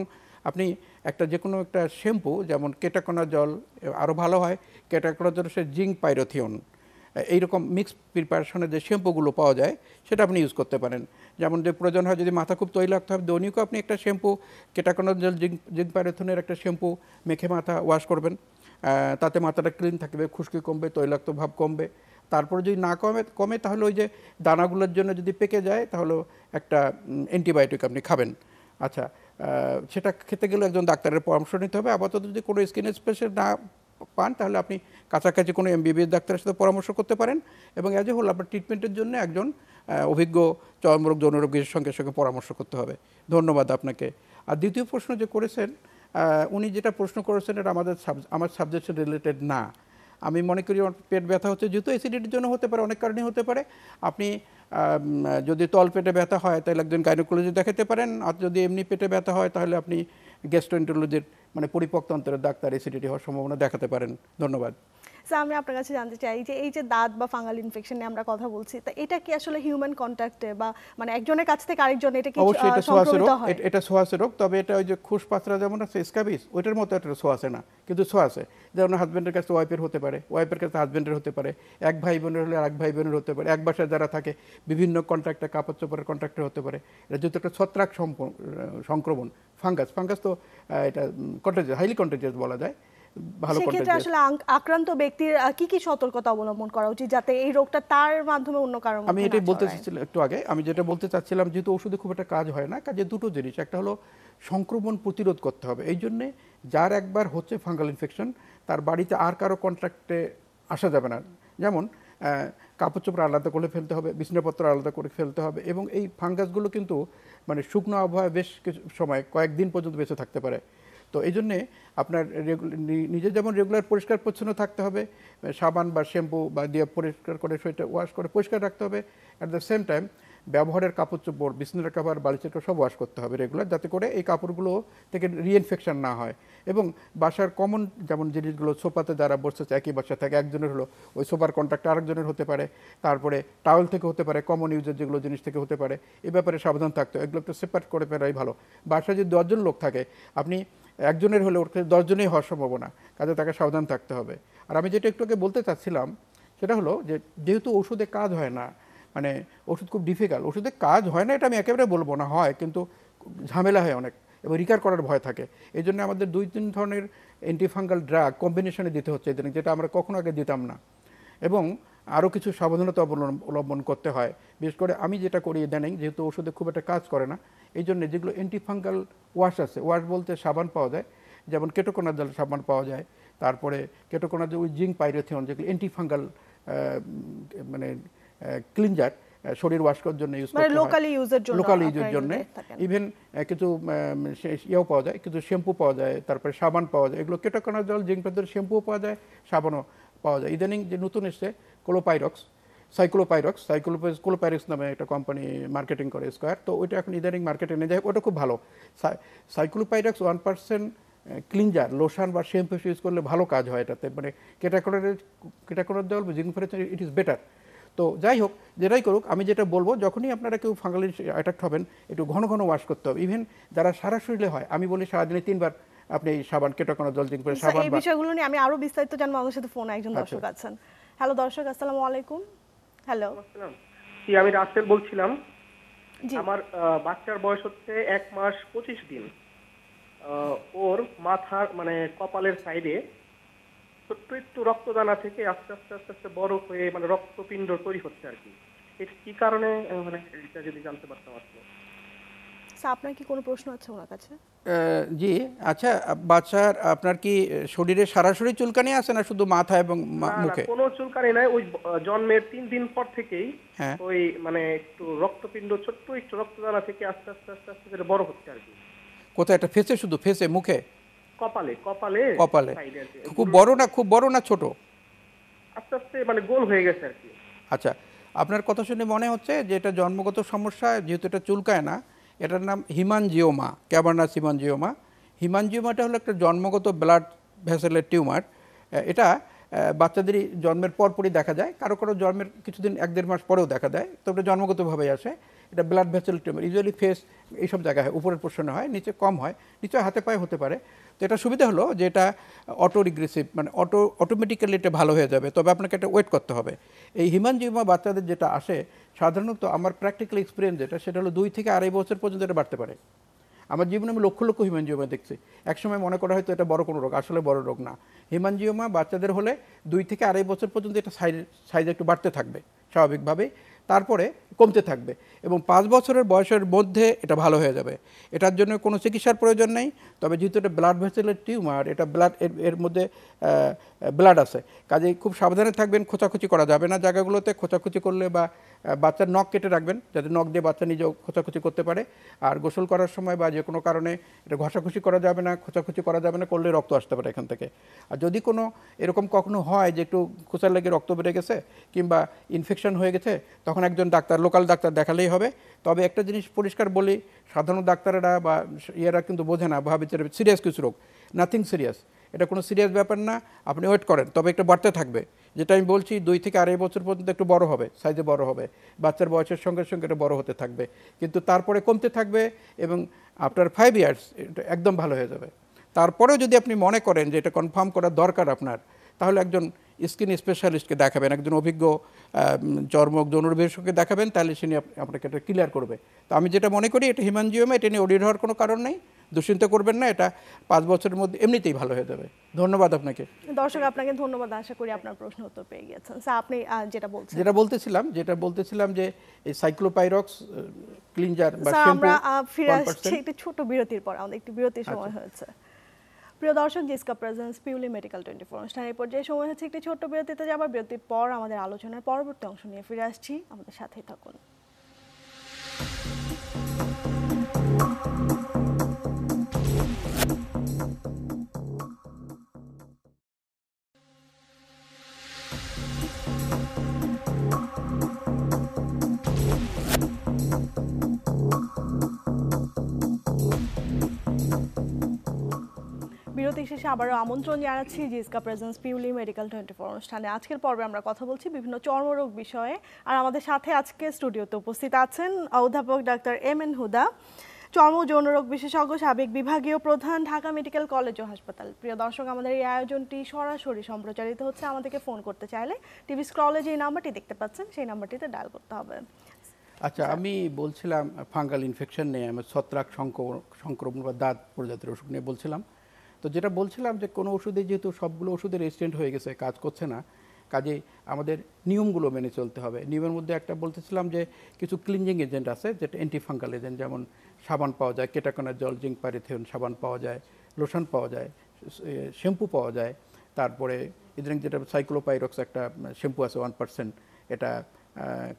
আপনি একটা যে কোনো একটা শ্যাম্পু যেমন কেটাকোনা জল আরও ভালো হয় কেটাকোনা জল সে জিঙ্ক পাইরোথিয়ন এইরকম মিক্স প্রিপারেশনের যে শ্যাম্পুগুলো পাওয়া যায় সেটা আপনি ইউজ করতে পারেন যেমন যে প্রয়োজন হয় যদি মাথা খুব তৈলাক্ত হয় দৈনিকও আপনি একটা শ্যাম্পু কেটাকোনা জল জিঙ্ক জিঙ্ক পাইরোথিয়নের একটা শ্যাম্পু মেখে মাথা ওয়াশ করবেন তাতে মাথাটা ক্লিন থাকবে খুশকি কমবে তৈলাক্ত ভাব কমবে তারপরে যদি না কমে কমে তাহলে ওই যে দানাগুলোর জন্য যদি পেকে যায় তাহলে একটা অ্যান্টিবায়োটিক আপনি খাবেন আচ্ছা সেটা খেতে গেলে একজন ডাক্তারের পরামর্শ নিতে হবে আপাতত যদি কোনো স্কিন স্পেশাল না পান তাহলে আপনি কাছাকাছি কোনো এমবিবিএস ডাক্তারের সাথে পরামর্শ করতে পারেন এবং অ্যাজ এ হোল আপনার ট্রিটমেন্টের জন্য একজন অভিজ্ঞ চরমরোগ যৌনরোগের সঙ্গে সঙ্গে পরামর্শ করতে হবে ধন্যবাদ আপনাকে আর দ্বিতীয় প্রশ্ন যে করেছেন উনি যেটা প্রশ্ন করেছেন এটা আমাদের আমার সাবজেক্টের রিলেটেড না আমি মনে করি পেট ব্যথা হচ্ছে জুতো অ্যাসিডিটির জন্য হতে পারে অনেক কারণে হতে পারে আপনি যদি তল পেটে ব্যথা হয় তাহলে একজন গাইনোকোলজি দেখাতে পারেন আর যদি এমনি পেটে ব্যথা হয় তাহলে আপনি গ্যাস্ট্রোএন্টোলজির মানে পরিপক্তন্ত্রের ডাক্তার অ্যাসিডিটি হওয়ার সম্ভাবনা দেখাতে পারেন ধন্যবাদ স্যার আমি আপনার কাছে জানতে চাই যে এই যে দাঁত বা ফাঙ্গাল ইনফেকশন নিয়ে আমরা কথা বলছি তা এটা কি আসলে হিউম্যান কন্ট্যাক্টে বা মানে একজনের কাছ থেকে আরেকজন এটা কি অবশ্যই এটা সোয়াসে রোগ এটা সোয়াসে রোগ তবে এটা ওই যে খুশ পাত্রা যেমন আছে স্কাবিস ওইটার মতো এটা সোয়াসে না কিন্তু সোয়াসে যেমন হাজব্যান্ডের কাছে ওয়াইফের হতে পারে ওয়াইফের কাছে হাজব্যান্ডের হতে পারে এক ভাই বোনের হলে এক ভাই বোনের হতে পারে এক বাসায় যারা থাকে বিভিন্ন কন্ট্রাক্টে কাপড় চোপড়ের কন্ট্রাক্টে হতে পারে এটা যেহেতু একটা ছত্রাক সংক্রমণ ফাঙ্গাস ফাঙ্গাস তো এটা কন্টেজিয়াস হাইলি কন্টেজিয়াস বলা যায় ভালো সেক্ষেত্রে আসলে আক্রান্ত ব্যক্তির কি কি সতর্কতা অবলম্বন করা উচিত যাতে এই রোগটা তার মাধ্যমে অন্য কারণ আমি এটাই বলতে চাচ্ছিলাম একটু আগে আমি যেটা বলতে চাচ্ছিলাম যেহেতু ওষুধে খুব একটা কাজ হয় না কাজে দুটো জিনিস একটা হলো সংক্রমণ প্রতিরোধ করতে হবে এই জন্যে যার একবার হচ্ছে ফাঙ্গাল ইনফেকশন তার বাড়িতে আর কারো কন্ট্রাক্টে আসা যাবে না যেমন কাপড় চোপড় আলাদা করে ফেলতে হবে বিছনাপত্র আলাদা করে ফেলতে হবে এবং এই ফাঙ্গাসগুলো কিন্তু মানে শুকনো আবহাওয়া বেশ কিছু সময় কয়েকদিন পর্যন্ত বেঁচে থাকতে পারে তো এই জন্যে আপনার নিজে যেমন রেগুলার পরিষ্কার পরিচ্ছন্ন থাকতে হবে সাবান বা শ্যাম্পু বা দিয়ে পরিষ্কার করে সেটা ওয়াশ করে পরিষ্কার রাখতে হবে অ্যাট দ্য সেম টাইম ব্যবহারের কাপড় চোপড় বিছনার কাপড় বালিচের সব ওয়াশ করতে হবে রেগুলার যাতে করে এই কাপড়গুলো থেকে রিইনফেকশন না হয় এবং বাসার কমন যেমন জিনিসগুলো সোফাতে যারা বসতেছে একই বাসা থাকে একজনের হলো ওই সোফার কন্ট্রাক্ট আরেকজনের হতে পারে তারপরে টাওয়েল থেকে হতে পারে কমন ইউজের যেগুলো জিনিস থেকে হতে পারে এ ব্যাপারে সাবধান থাকতে এগুলো একটু সেপারেট করে ফেলাই ভালো বাসায় যদি দশজন লোক থাকে আপনি একজনের হলে ওর কাছে দশজনেই হওয়ার সম্ভাবনা কাজে তাকে সাবধান থাকতে হবে আর আমি যেটা একটু আগে বলতে চাচ্ছিলাম সেটা হলো যে যেহেতু ওষুধে কাজ হয় না মানে ওষুধ খুব ডিফিকাল্ট ওষুধে কাজ হয় না এটা আমি একেবারে বলবো না হয় কিন্তু ঝামেলা হয় অনেক এবং রিকার করার ভয় থাকে এই জন্য আমাদের দুই তিন ধরনের অ্যান্টিফাঙ্গাল ড্রাগ কম্বিনেশনে দিতে হচ্ছে এদিন যেটা আমরা কখনো আগে দিতাম না এবং আরও কিছু সাবধানতা অবলম্বন করতে হয় বিশেষ করে আমি যেটা করি ইদানিং যেহেতু ওষুধে খুব একটা কাজ করে না এই জন্য যেগুলো অ্যান্টিফাঙ্গাল ওয়াশ আছে ওয়াশ বলতে সাবান পাওয়া যায় যেমন কেটোকোনা জল সাবান পাওয়া যায় তারপরে কেটোকোনা যে ওই জিঙ্ক পাইরেথিয়ন যেগুলো অ্যান্টিফাঙ্গাল মানে ক্লিনজার শরীর ওয়াশ করার জন্য ইউজ মানে করতে লোকালি ইউজের জন্য লোকাল ইউজের জন্যে ইভেন কিছু ইয়েও পাওয়া যায় কিছু শ্যাম্পু পাওয়া যায় তারপরে সাবান পাওয়া যায় এগুলো কেটোকোনার জল জিঙ্ক পাইরেথিয়ন শ্যাম্পুও পাওয়া যায় সাবানও পাওয়া যায় ইদানিং যে নতুন এসছে কোলোপাইরক্স সাইক্লোপাইরক্স সাইক্লোপাইরক্স কোলোপাইরক্স নামে একটা কোম্পানি মার্কেটিং করে স্কোয়ার তো ওইটা এখন ইদানিং মার্কেটে নিয়ে যায় ওটা খুব ভালো ciclopirox one percent cleanser lotion বা শ্যাম্পু ইউজ করলে ভালো কাজ হয় এটাতে মানে কেটাকোনের কেটাকোনের দেওয়াল জিনফরেশন ইট ইজ বেটার তো যাই হোক যেটাই করুক আমি যেটা বলবো যখনই আপনারা কেউ ফাঙ্গালি অ্যাট্যাক্ট হবেন একটু ঘন ঘন ওয়াশ করতে হবে ইভেন যারা সারা শরীরে হয় আমি বলি সারাদিনে তিনবার আপনি সাবান কেটে কোনো জল করে আচ্ছা, সাবান এই বিষয়গুলো নিয়ে আমি আরো বিস্তারিত জানবো আমাদের সাথে ফোন একজন আচ্ছা। দর্শক আছেন হ্যালো দর্শক আসসালামু আলাইকুম হ্যালো জি আমি রাসেল বলছিলাম আমার বাচ্চার বয়স হচ্ছে এক মাস পঁচিশ দিন ওর মাথার মানে কপালের সাইডে ছোট্ট একটু রক্তদানা থেকে আস্তে আস্তে আস্তে আস্তে বড় হয়ে মানে রক্তপিণ্ড তৈরি হচ্ছে আর কি এটা কি কারণে মানে এটা যদি জানতে পারতাম আসলে আচ্ছা, আপনার কি কোনো প্রশ্ন আছে ওনার কাছে জি আচ্ছা বাচ্চার আপনার কি শরীরে সরাসরি চুলকানি আছে না শুধু মাথা এবং মুখে কোনো চুলকানি নাই ওই জন্মের তিন দিন পর থেকেই হ্যাঁ। ওই মানে একটু রক্তপিণ্ড ছোট্ট একটু রক্তদানা থেকে আস্তে আস্তে আস্তে আস্তে করে বড় হচ্ছে আর কি কোথায় এটা ফেসে শুধু ফেসে মুখে কপালে কপালে কপালে খুব বড় না খুব বড় না ছোট আস্তে আস্তে মানে গোল হয়ে গেছে আর কি আচ্ছা আপনার কথা শুনে মনে হচ্ছে যে এটা জন্মগত সমস্যা যেহেতু এটা চুলকায় না এটার নাম হিমানজিওমা ক্যাবার্নাস হিমানজিওমা হিমানজিওমাটা হলো একটা জন্মগত ব্লাড ভেসেলের টিউমার এটা বাচ্চাদেরই জন্মের পরপরই দেখা যায় কারো কারো জন্মের কিছুদিন এক দেড় মাস পরেও দেখা দেয় তো ওটা জন্মগতভাবেই আসে এটা blood vessel tumour usually face এইসব জায়গায় হয় উপরের পোর্শনে হয় নিচে কম হয় নিচে হাতে পায়ে হতে পারে এটা সুবিধা হলো যে এটা অটো রিগ্রেসিভ মানে অটো অটোমেটিক্যালি এটা ভালো হয়ে যাবে তবে আপনাকে এটা ওয়েট করতে হবে এই হিমান জিমা বাচ্চাদের যেটা আসে সাধারণত আমার প্র্যাকটিক্যাল এক্সপিরিয়েন্স যেটা সেটা হলো দুই থেকে আড়াই বছর পর্যন্ত এটা বাড়তে পারে আমার জীবনে আমি লক্ষ লক্ষ হিমানজিওমা দেখছি একসময় মনে করা হয়তো এটা বড় কোনো রোগ আসলে বড় রোগ না হিমানজিওমা বাচ্চাদের হলে দুই থেকে আড়াই বছর পর্যন্ত এটা সাইজ সাইজ একটু বাড়তে থাকবে স্বাভাবিকভাবেই তারপরে কমতে থাকবে এবং পাঁচ বছরের বয়সের মধ্যে এটা ভালো হয়ে যাবে এটার জন্য কোনো চিকিৎসার প্রয়োজন নেই তবে যেহেতু এটা ব্লাড ভেসেলের টিউমার এটা ব্লাড এর মধ্যে ব্লাড আছে কাজেই খুব সাবধানে থাকবেন খোঁচাখুচি করা যাবে না জায়গাগুলোতে খোঁচাখুচি করলে বা বাচ্চার নখ কেটে রাখবেন যাতে নখ দিয়ে বাচ্চা নিজেও খোঁচাখুচি করতে পারে আর গোসল করার সময় বা যে কোনো কারণে এটা ঘষাখুচি করা যাবে না খোঁচাখুচি করা যাবে না করলে রক্ত আসতে পারে এখান থেকে আর যদি কোনো এরকম কখনো হয় যে একটু খোঁচার লেগে রক্ত বেড়ে গেছে কিংবা ইনফেকশন হয়ে গেছে তখন একজন ডাক্তার লোকাল ডাক্তার দেখালেই হবে তবে একটা জিনিস পরিষ্কার বলি সাধারণ ডাক্তারেরা বা ইয়েরা কিন্তু বোঝে না ভাবে সিরিয়াস কিছু রোগ নাথিং সিরিয়াস এটা কোনো সিরিয়াস ব্যাপার না আপনি ওয়েট করেন তবে একটু বাড়তে থাকবে যেটা আমি বলছি দুই থেকে আড়াই বছর পর্যন্ত একটু বড় হবে সাইজে বড় হবে বাচ্চার বয়সের সঙ্গে সঙ্গে এটা বড় হতে থাকবে কিন্তু তারপরে কমতে থাকবে এবং আফটার ফাইভ ইয়ার্স এটা একদম ভালো হয়ে যাবে তারপরেও যদি আপনি মনে করেন যে এটা কনফার্ম করার দরকার আপনার তাহলে একজন স্কিন স্পেশালিস্টকে দেখাবেন একজন অভিজ্ঞ চর্মক যৌন বিশেষজ্ঞকে দেখাবেন তাহলে সে আপনাকে এটা ক্লিয়ার করবে তো আমি যেটা মনে করি এটা হিমানজিওমে এটা নিয়ে অডিট হওয়ার কোনো কারণ নেই দুশ্চিন্তা করবেন না এটা পাঁচ বছরের মধ্যে এমনিতেই ভালো হয়ে যাবে ধন্যবাদ আপনাকে দর্শক আপনাকে ধন্যবাদ আশা করি আপনার প্রশ্ন উত্তর পেয়ে গেছেন স্যার আপনি যেটা বলছেন যেটা বলতেছিলাম যেটা বলতেছিলাম যে এই সাইক্লোপাইরক্স ক্লিনজার বা শ্যাম্পু আমরা ফিরে আসছি একটু ছোট বিরতির পর আমাদের একটু বিরতির আচ্ছা। সময় হয়েছে প্রিয় দর্শক জিসকা প্রেজেন্স পিউলি মেডিকেল টোয়েন্টি ফোর অনুষ্ঠানের পর্যায়ে সময় হচ্ছে একটি ছোট্ট বিরতিতে যাবার বিরতির পর আমাদের আলোচনার পরবর্তী অংশ নিয়ে ফিরে আসছি আমাদের সাথেই থাকুন বিরতি শেষে আবারও আমন্ত্রণ জানাচ্ছি জিসকা প্রেজেন্স পিউলি মেডিকেল টোয়েন্টি ফোর অনুষ্ঠানে আজকের পর্বে আমরা কথা বলছি বিভিন্ন চর্মরোগ বিষয়ে আর আমাদের সাথে আজকে স্টুডিওতে উপস্থিত আছেন অধ্যাপক ডাক্তার এম এন হুদা চর্ম যৌনরোগ বিশেষজ্ঞ সাবেক বিভাগীয় প্রধান ঢাকা মেডিকেল কলেজ ও হাসপাতাল প্রিয় দর্শক আমাদের এই আয়োজনটি সরাসরি সম্প্রচারিত হচ্ছে আমাদেরকে ফোন করতে চাইলে টিভি স্ক্রলে যে নাম্বারটি দেখতে পাচ্ছেন সেই নাম্বারটিতে ডায়াল করতে হবে আচ্ছা আমি বলছিলাম ফাঙ্গাল ইনফেকশন নিয়ে আমি ছত্রাক সংক্রমণ বা দাঁত প্রজাতির অসুখ নিয়ে বলছিলাম তো যেটা বলছিলাম যে কোনো ওষুধে যেহেতু সবগুলো ওষুধে রেসিস্টেন্ট হয়ে গেছে কাজ করছে না কাজে আমাদের নিয়মগুলো মেনে চলতে হবে নিয়মের মধ্যে একটা বলতেছিলাম যে কিছু ক্লিনজিং এজেন্ট আছে যেটা অ্যান্টিফাঙ্গাল এজেন্ট যেমন সাবান পাওয়া যায় কেটাকোনার জল জিঙ্ক প্যারিথিয়ন সাবান পাওয়া যায় লোশন পাওয়া যায় শ্যাম্পু পাওয়া যায় তারপরে ইদানিং যেটা সাইক্লোপাইরক্স একটা শ্যাম্পু আছে ওয়ান পার্সেন্ট এটা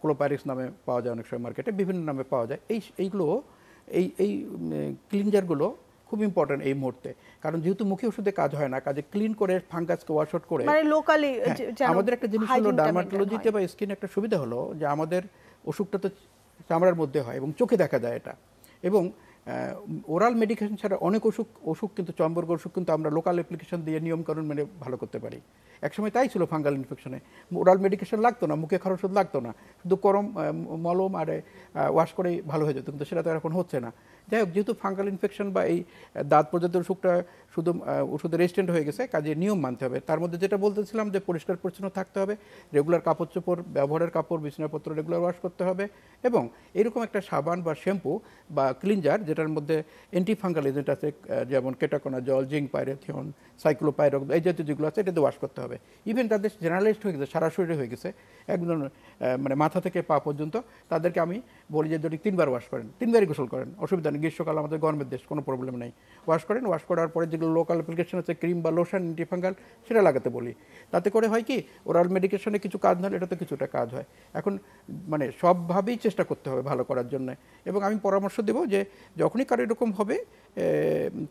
ক্লোপাইরক্স নামে পাওয়া যায় অনেক সময় মার্কেটে বিভিন্ন নামে পাওয়া যায় এই এইগুলো এই এই ক্লিনজারগুলো খুব ইম্পর্টেন্ট এই মুহূর্তে কারণ যেহেতু মুখে ওষুধে কাজ হয় না কাজে ক্লিন করে ফাঙ্গাসকে ওয়াশ আউট করে মানে লোকালি হ্যাঁ, আমাদের একটা জিনিস হলো ডার্মাটোলজিতে বা স্কিন একটা সুবিধা হলো যে আমাদের অসুখটা তো চামড়ার মধ্যে হয় এবং চোখে দেখা যায় এটা এবং ওরাল মেডিকেশন ছাড়া অনেক অসুখ অসুখ কিন্তু চম্বর্গ অসুখ কিন্তু আমরা লোকাল অ্যাপ্লিকেশন দিয়ে নিয়মকরণ মেনে ভালো করতে পারি একসময় তাই ছিল ফাঙ্গাল ইনফেকশনে ওরাল মেডিকেশন লাগতো না মুখে খাওয়ার ওষুধ লাগতো না শুধু করম মলম আর ওয়াশ করেই ভালো হয়ে যেত কিন্তু সেটা তো এখন হচ্ছে না যাই হোক যেহেতু ফাঙ্গাল ইনফেকশন বা এই দাঁত পর্যন্ত অসুখটা শুধু ওষুধের রেজিস্ট্যান্ট হয়ে গেছে কাজে নিয়ম মানতে হবে তার মধ্যে যেটা বলতেছিলাম যে পরিষ্কার পরিচ্ছন্ন থাকতে হবে রেগুলার কাপড় চোপড় ব্যবহারের কাপড় বিছানাপত্র রেগুলার ওয়াশ করতে হবে এবং এরকম একটা সাবান বা শ্যাম্পু বা ক্লিনজার যেটার মধ্যে ফাঙ্গাল এজেন্ট আছে যেমন কেটাকোনা জল জিঙ্ক পাইরেথিয়ন সাইক্লোপাইরক এই জাতীয় যেগুলো আছে এটাতে ওয়াশ করতে হবে ইভেন তাদের জেনারেলাইজড হয়ে গেছে সারা শরীরে হয়ে গেছে একজন মানে মাথা থেকে পা পর্যন্ত তাদেরকে আমি বলি যে যদি তিনবার ওয়াশ করেন তিনবারই গোসল করেন অসুবিধা জানি গ্রীষ্মকাল আমাদের গরমের দেশ কোনো প্রবলেম নেই ওয়াশ করেন ওয়াশ করার পরে যেগুলো লোকাল অ্যাপ্লিকেশন আছে ক্রিম বা লোশন ইন্টিফাঙ্গাল সেটা লাগাতে বলি তাতে করে হয় কি ওরাল মেডিকেশনে কিছু কাজ না এটা তো কিছুটা কাজ হয় এখন মানে সবভাবেই চেষ্টা করতে হবে ভালো করার জন্য এবং আমি পরামর্শ দেব যে যখনই কারো এরকম হবে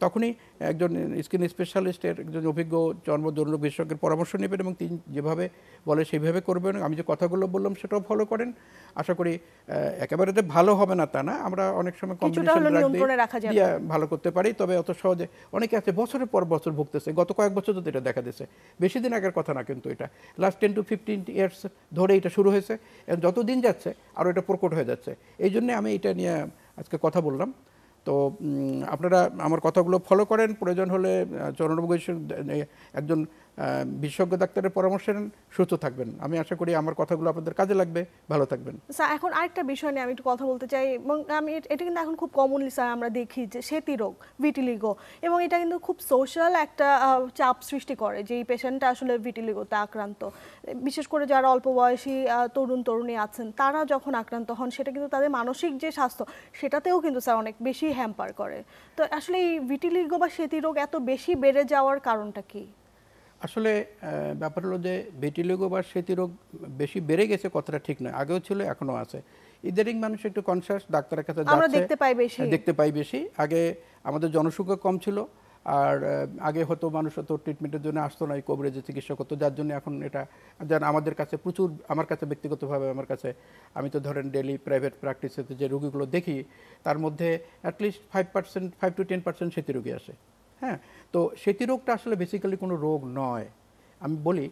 তখনই একজন স্কিন স্পেশালিস্টের একজন অভিজ্ঞ জন্ম জরুর বিশেষজ্ঞের পরামর্শ নেবেন এবং তিনি যেভাবে বলে সেইভাবে করবেন আমি যে কথাগুলো বললাম সেটাও ফলো করেন আশা করি একেবারে ভালো হবে না তা না আমরা অনেক সময় কম্পিটিশন ভালো করতে পারি তবে অত সহজে অনেকে আছে বছরের পর বছর ভুগতেছে গত কয়েক বছর তো এটা দেখা দিয়েছে বেশি দিন আগের কথা না কিন্তু এটা last ten to fifteen years ধরে এটা শুরু হয়েছে যত দিন যাচ্ছে আরও এটা প্রকট হয়ে যাচ্ছে এই জন্যে আমি এটা নিয়ে আজকে কথা বললাম তো আপনারা আমার কথাগুলো ফলো করেন প্রয়োজন হলে চরণ একজন বিশেষজ্ঞ ডাক্তারের পরামর্শ নেন সুস্থ থাকবেন আমি আশা করি আমার কথাগুলো আপনাদের কাজে লাগবে ভালো থাকবেন স্যার এখন আরেকটা বিষয় নিয়ে আমি একটু কথা বলতে চাই এবং আমি এটা কিন্তু এখন খুব কমনলি স্যার আমরা দেখি যে সেতি রোগ ভিটিলিগো এবং এটা কিন্তু খুব সোশ্যাল একটা চাপ সৃষ্টি করে যে এই পেশেন্টটা আসলে ভিটিলিগোতে আক্রান্ত বিশেষ করে যারা অল্প বয়সী তরুণ তরুণী আছেন তারা যখন আক্রান্ত হন সেটা কিন্তু তাদের মানসিক যে স্বাস্থ্য সেটাতেও কিন্তু স্যার অনেক বেশি হ্যাম্পার করে তো আসলে এই ভিটিলিগো বা সেতি রোগ এত বেশি বেড়ে যাওয়ার কারণটা কী আসলে ব্যাপার হলো যে ভেটিলিগো বা রোগ বেশি বেড়ে গেছে কথাটা ঠিক নয় আগেও ছিল এখনও আছে ইদারিং মানুষ একটু কনসাস ডাক্তারের কাছে দেখতে পাই বেশি হ্যাঁ, দেখতে পাই বেশি আগে আমাদের জনসংখ্যা কম ছিল আর আগে হতো মানুষ হতো ট্রিটমেন্টের জন্য আসতো না এই কবরেজে চিকিৎসা করতো যার জন্য এখন এটা যেন আমাদের কাছে প্রচুর আমার কাছে ব্যক্তিগতভাবে আমার কাছে আমি তো ধরেন ডেলি প্রাইভেট প্র্যাকটিসে যে রুগীগুলো দেখি তার মধ্যে at least five percent five to ten percent সেতু রুগী আসে হ্যাঁ তো স্মৃতিরোগটা আসলে বেসিক্যালি কোনো রোগ নয় আমি বলি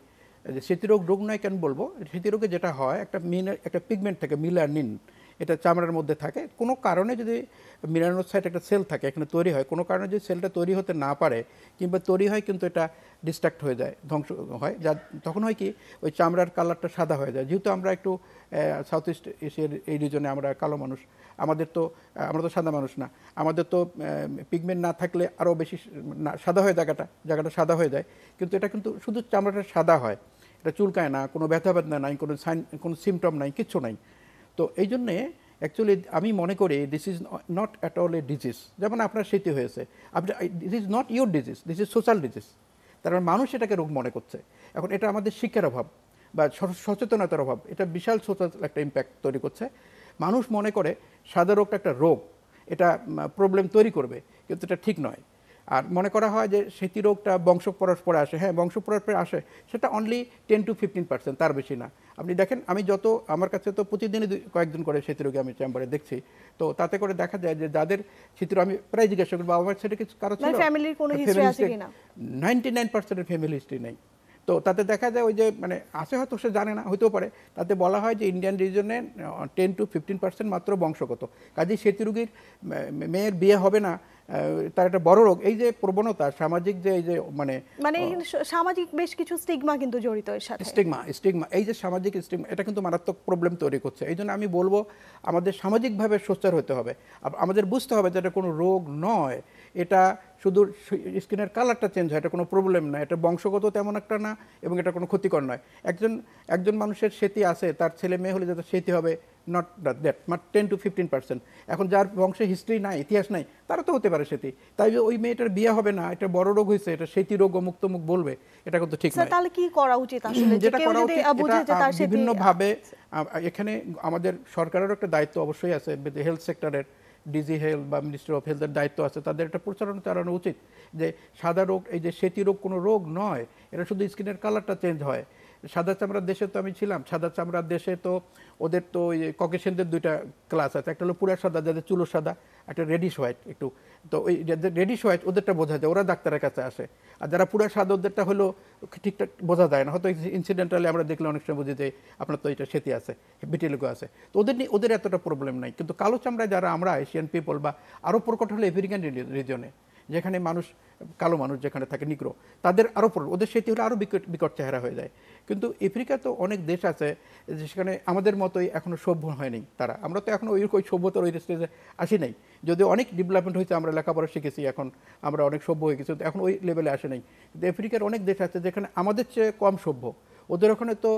যে স্মৃতিরোগ রোগ নয় কেন বলবো স্মৃতিরোগে যেটা হয় একটা মিন একটা পিগমেন্ট থাকে মিলানিন এটা চামড়ার মধ্যে থাকে কোনো কারণে যদি মিলানোসাইট একটা সেল থাকে এখানে তৈরি হয় কোনো কারণে যদি সেলটা তৈরি হতে না পারে কিংবা তৈরি হয় কিন্তু এটা ডিস্ট্রাক্ট হয়ে যায় ধ্বংস হয় যা তখন হয় কি ওই চামড়ার কালারটা সাদা হয়ে যায় যেহেতু আমরা একটু সাউথ ইস্ট এশিয়ার এই রিজনে আমরা কালো মানুষ আমাদের তো আমরা তো সাদা মানুষ না আমাদের তো পিগমেন্ট না থাকলে আরও বেশি সাদা হয় জায়গাটা জায়গাটা সাদা হয়ে যায় কিন্তু এটা কিন্তু শুধু চামড়াটা সাদা হয় এটা চুলকায় না কোনো ব্যথা ব্যথা নাই কোনো সাইন কোনো সিমটম নাই কিচ্ছু নাই তো এই জন্যে অ্যাকচুয়ালি আমি মনে করি this is not at all a disease যেমন আপনার স্মৃতি হয়েছে আপনি this is not your disease this is social disease তারপর মানে মানুষ এটাকে রোগ মনে করছে এখন এটা আমাদের শিক্ষার অভাব বা সচেতনতার অভাব এটা বিশাল সচেতন একটা ইম্প্যাক্ট তৈরি করছে মানুষ মনে করে সাদা রোগটা একটা রোগ এটা প্রবলেম তৈরি করবে কিন্তু এটা ঠিক নয় আর মনে করা হয় যে স্মৃতি রোগটা বংশ পরস্পরে আসে হ্যাঁ বংশ পরস্পরে আসে সেটা only ten to fifteen percent তার বেশি না আপনি দেখেন আমি যত আমার কাছে তো প্রতিদিনই কয়েকজন করে রোগী আমি চেম্বারে দেখছি তো তাতে করে দেখা যায় যে যাদের স্মৃতি আমি প্রায় জিজ্ঞাসা করবো আমার সেটা কিছু কারো মানে ছিল নাইনটি নাইন পার্সেন্টের ফ্যামিলি হিস্ট্রি নেই তো তাতে দেখা যায় ওই যে মানে আসে হয়তো সে জানে না হতেও পারে তাতে বলা হয় যে ইন্ডিয়ান রিজনে টেন টু ফিফটিন পার্সেন্ট মাত্র বংশগত কাজেই সেতু রুগীর মেয়ের বিয়ে হবে না তার একটা বড় রোগ এই যে প্রবণতা সামাজিক যে এই যে মানে মানে সামাজিক বেশ কিছু স্টিগমা কিন্তু জড়িত এর সাথে স্টিগমা স্টিগমা এই যে সামাজিক স্টিগমা এটা কিন্তু মারাত্মক প্রবলেম তৈরি করছে এই জন্য আমি বলবো আমাদের সামাজিকভাবে সোচ্চার হতে হবে আমাদের বুঝতে হবে যে এটা কোনো রোগ নয় এটা শুধু স্কিনের কালারটা চেঞ্জ হয় এটা কোনো প্রবলেম নয় এটা বংশগত তেমন একটা না এবং এটা কোনো ক্ষতিকর নয় একজন একজন মানুষের সেতি আছে তার ছেলে মেয়ে হলে যাতে সেতি হবে not that much ten to fifteen percent এখন যার বংশে হিস্ট্রি নাই ইতিহাস নাই তারা তো হতে পারে সেটি তাই ওই মেয়েটার বিয়ে হবে না এটা বড় রোগ হয়েছে এটা সেটি রোগ অমুক তমুক বলবে এটা কিন্তু ঠিক না আচ্ছা, তাহলে কি করা উচিত আসলে যেটা করা উচিত বিভিন্নভাবে এখানে আমাদের সরকারেরও একটা দায়িত্ব অবশ্যই আছে হেলথ সেক্টরের ডিজি হেলথ বা মিনিস্ট্রি অফ হেলথের দায়িত্ব আছে তাদের একটা প্রচারণা চালানো উচিত যে সাদা রোগ এই যে সেটি রোগ কোনো রোগ নয় এটা শুধু স্কিনের কালারটা চেঞ্জ হয় সাদা চামড়ার দেশে তো আমি ছিলাম সাদা চামড়ার দেশে তো ওদের তো ওই ককেশনদের দুইটা ক্লাস আছে একটা হলো পুরা সাদা যাদের চুলো সাদা একটা রেডিশ হোয়াইট একটু তো ওই যাদের রেডিশ হোয়াইট ওদেরটা বোঝা যায় ওরা ডাক্তারের কাছে আসে আর যারা পুরা সাদা ওদেরটা হলো ঠিকঠাক বোঝা যায় না হয়তো ইনসিডেন্টালি আমরা দেখলে অনেক সময় বুঝি যে আপনার তো এটা সেতি আছে বিটিলগো আছে তো ওদের নিয়ে ওদের এতটা প্রবলেম নাই কিন্তু কালো চামড়ায় যারা আমরা এশিয়ান পিপল বা আরও প্রকট হলো এফ্রিকান রিজনে যেখানে মানুষ কালো মানুষ যেখানে থাকে নিগ্রো তাদের আরও ওদের সেটি হলে আরও বিকট বিকট চেহারা হয়ে যায় কিন্তু আফ্রিকা তো অনেক দেশ আছে যে সেখানে আমাদের মতোই এখনও সভ্য হয়নি তারা আমরা তো এখনও ওই ওই সভ্যতার ওই স্টেজে আসি নাই যদিও অনেক ডেভেলপমেন্ট হয়েছে আমরা লেখাপড়া শিখেছি এখন আমরা অনেক সভ্য হয়ে গেছি এখন ওই লেভেলে আসে নাই কিন্তু আফ্রিকার অনেক দেশ আছে যেখানে আমাদের চেয়ে কম সভ্য ওদের ওখানে তো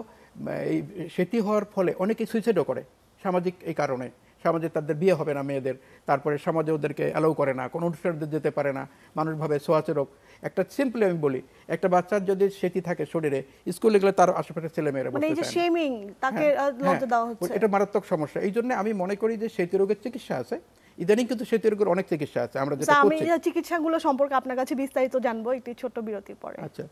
এই সেটি হওয়ার ফলে অনেকে সুইসাইডও করে সামাজিক এই কারণে সমাজে তাদের বিয়ে হবে না মেয়েদের তারপরে সমাজে ওদেরকে অ্যালাউ করে না কোনো অনুষ্ঠানে যেতে পারে না মানুষভাবে সোয়াচরক একটা সিম্পলি আমি বলি একটা বাচ্চার যদি সেটি থাকে শরীরে স্কুলে গেলে তার আশেপাশে ছেলে ছেলেমেয়েরা মানে হ্যাঁ, হ্যাঁ। এটা মারাত্মক সমস্যা এই জন্য আমি মনে করি যে সেতী রোগের চিকিৎসা আছে ইদানিং কিন্তু সেতী রোগের অনেক চিকিৎসা আছে আমরা আচ্ছা, যেটা করছি চিকিৎসাগুলো সম্পর্কে আপনার কাছে বিস্তারিত জানবো একটি ছোট বিরতির পরে আচ্ছা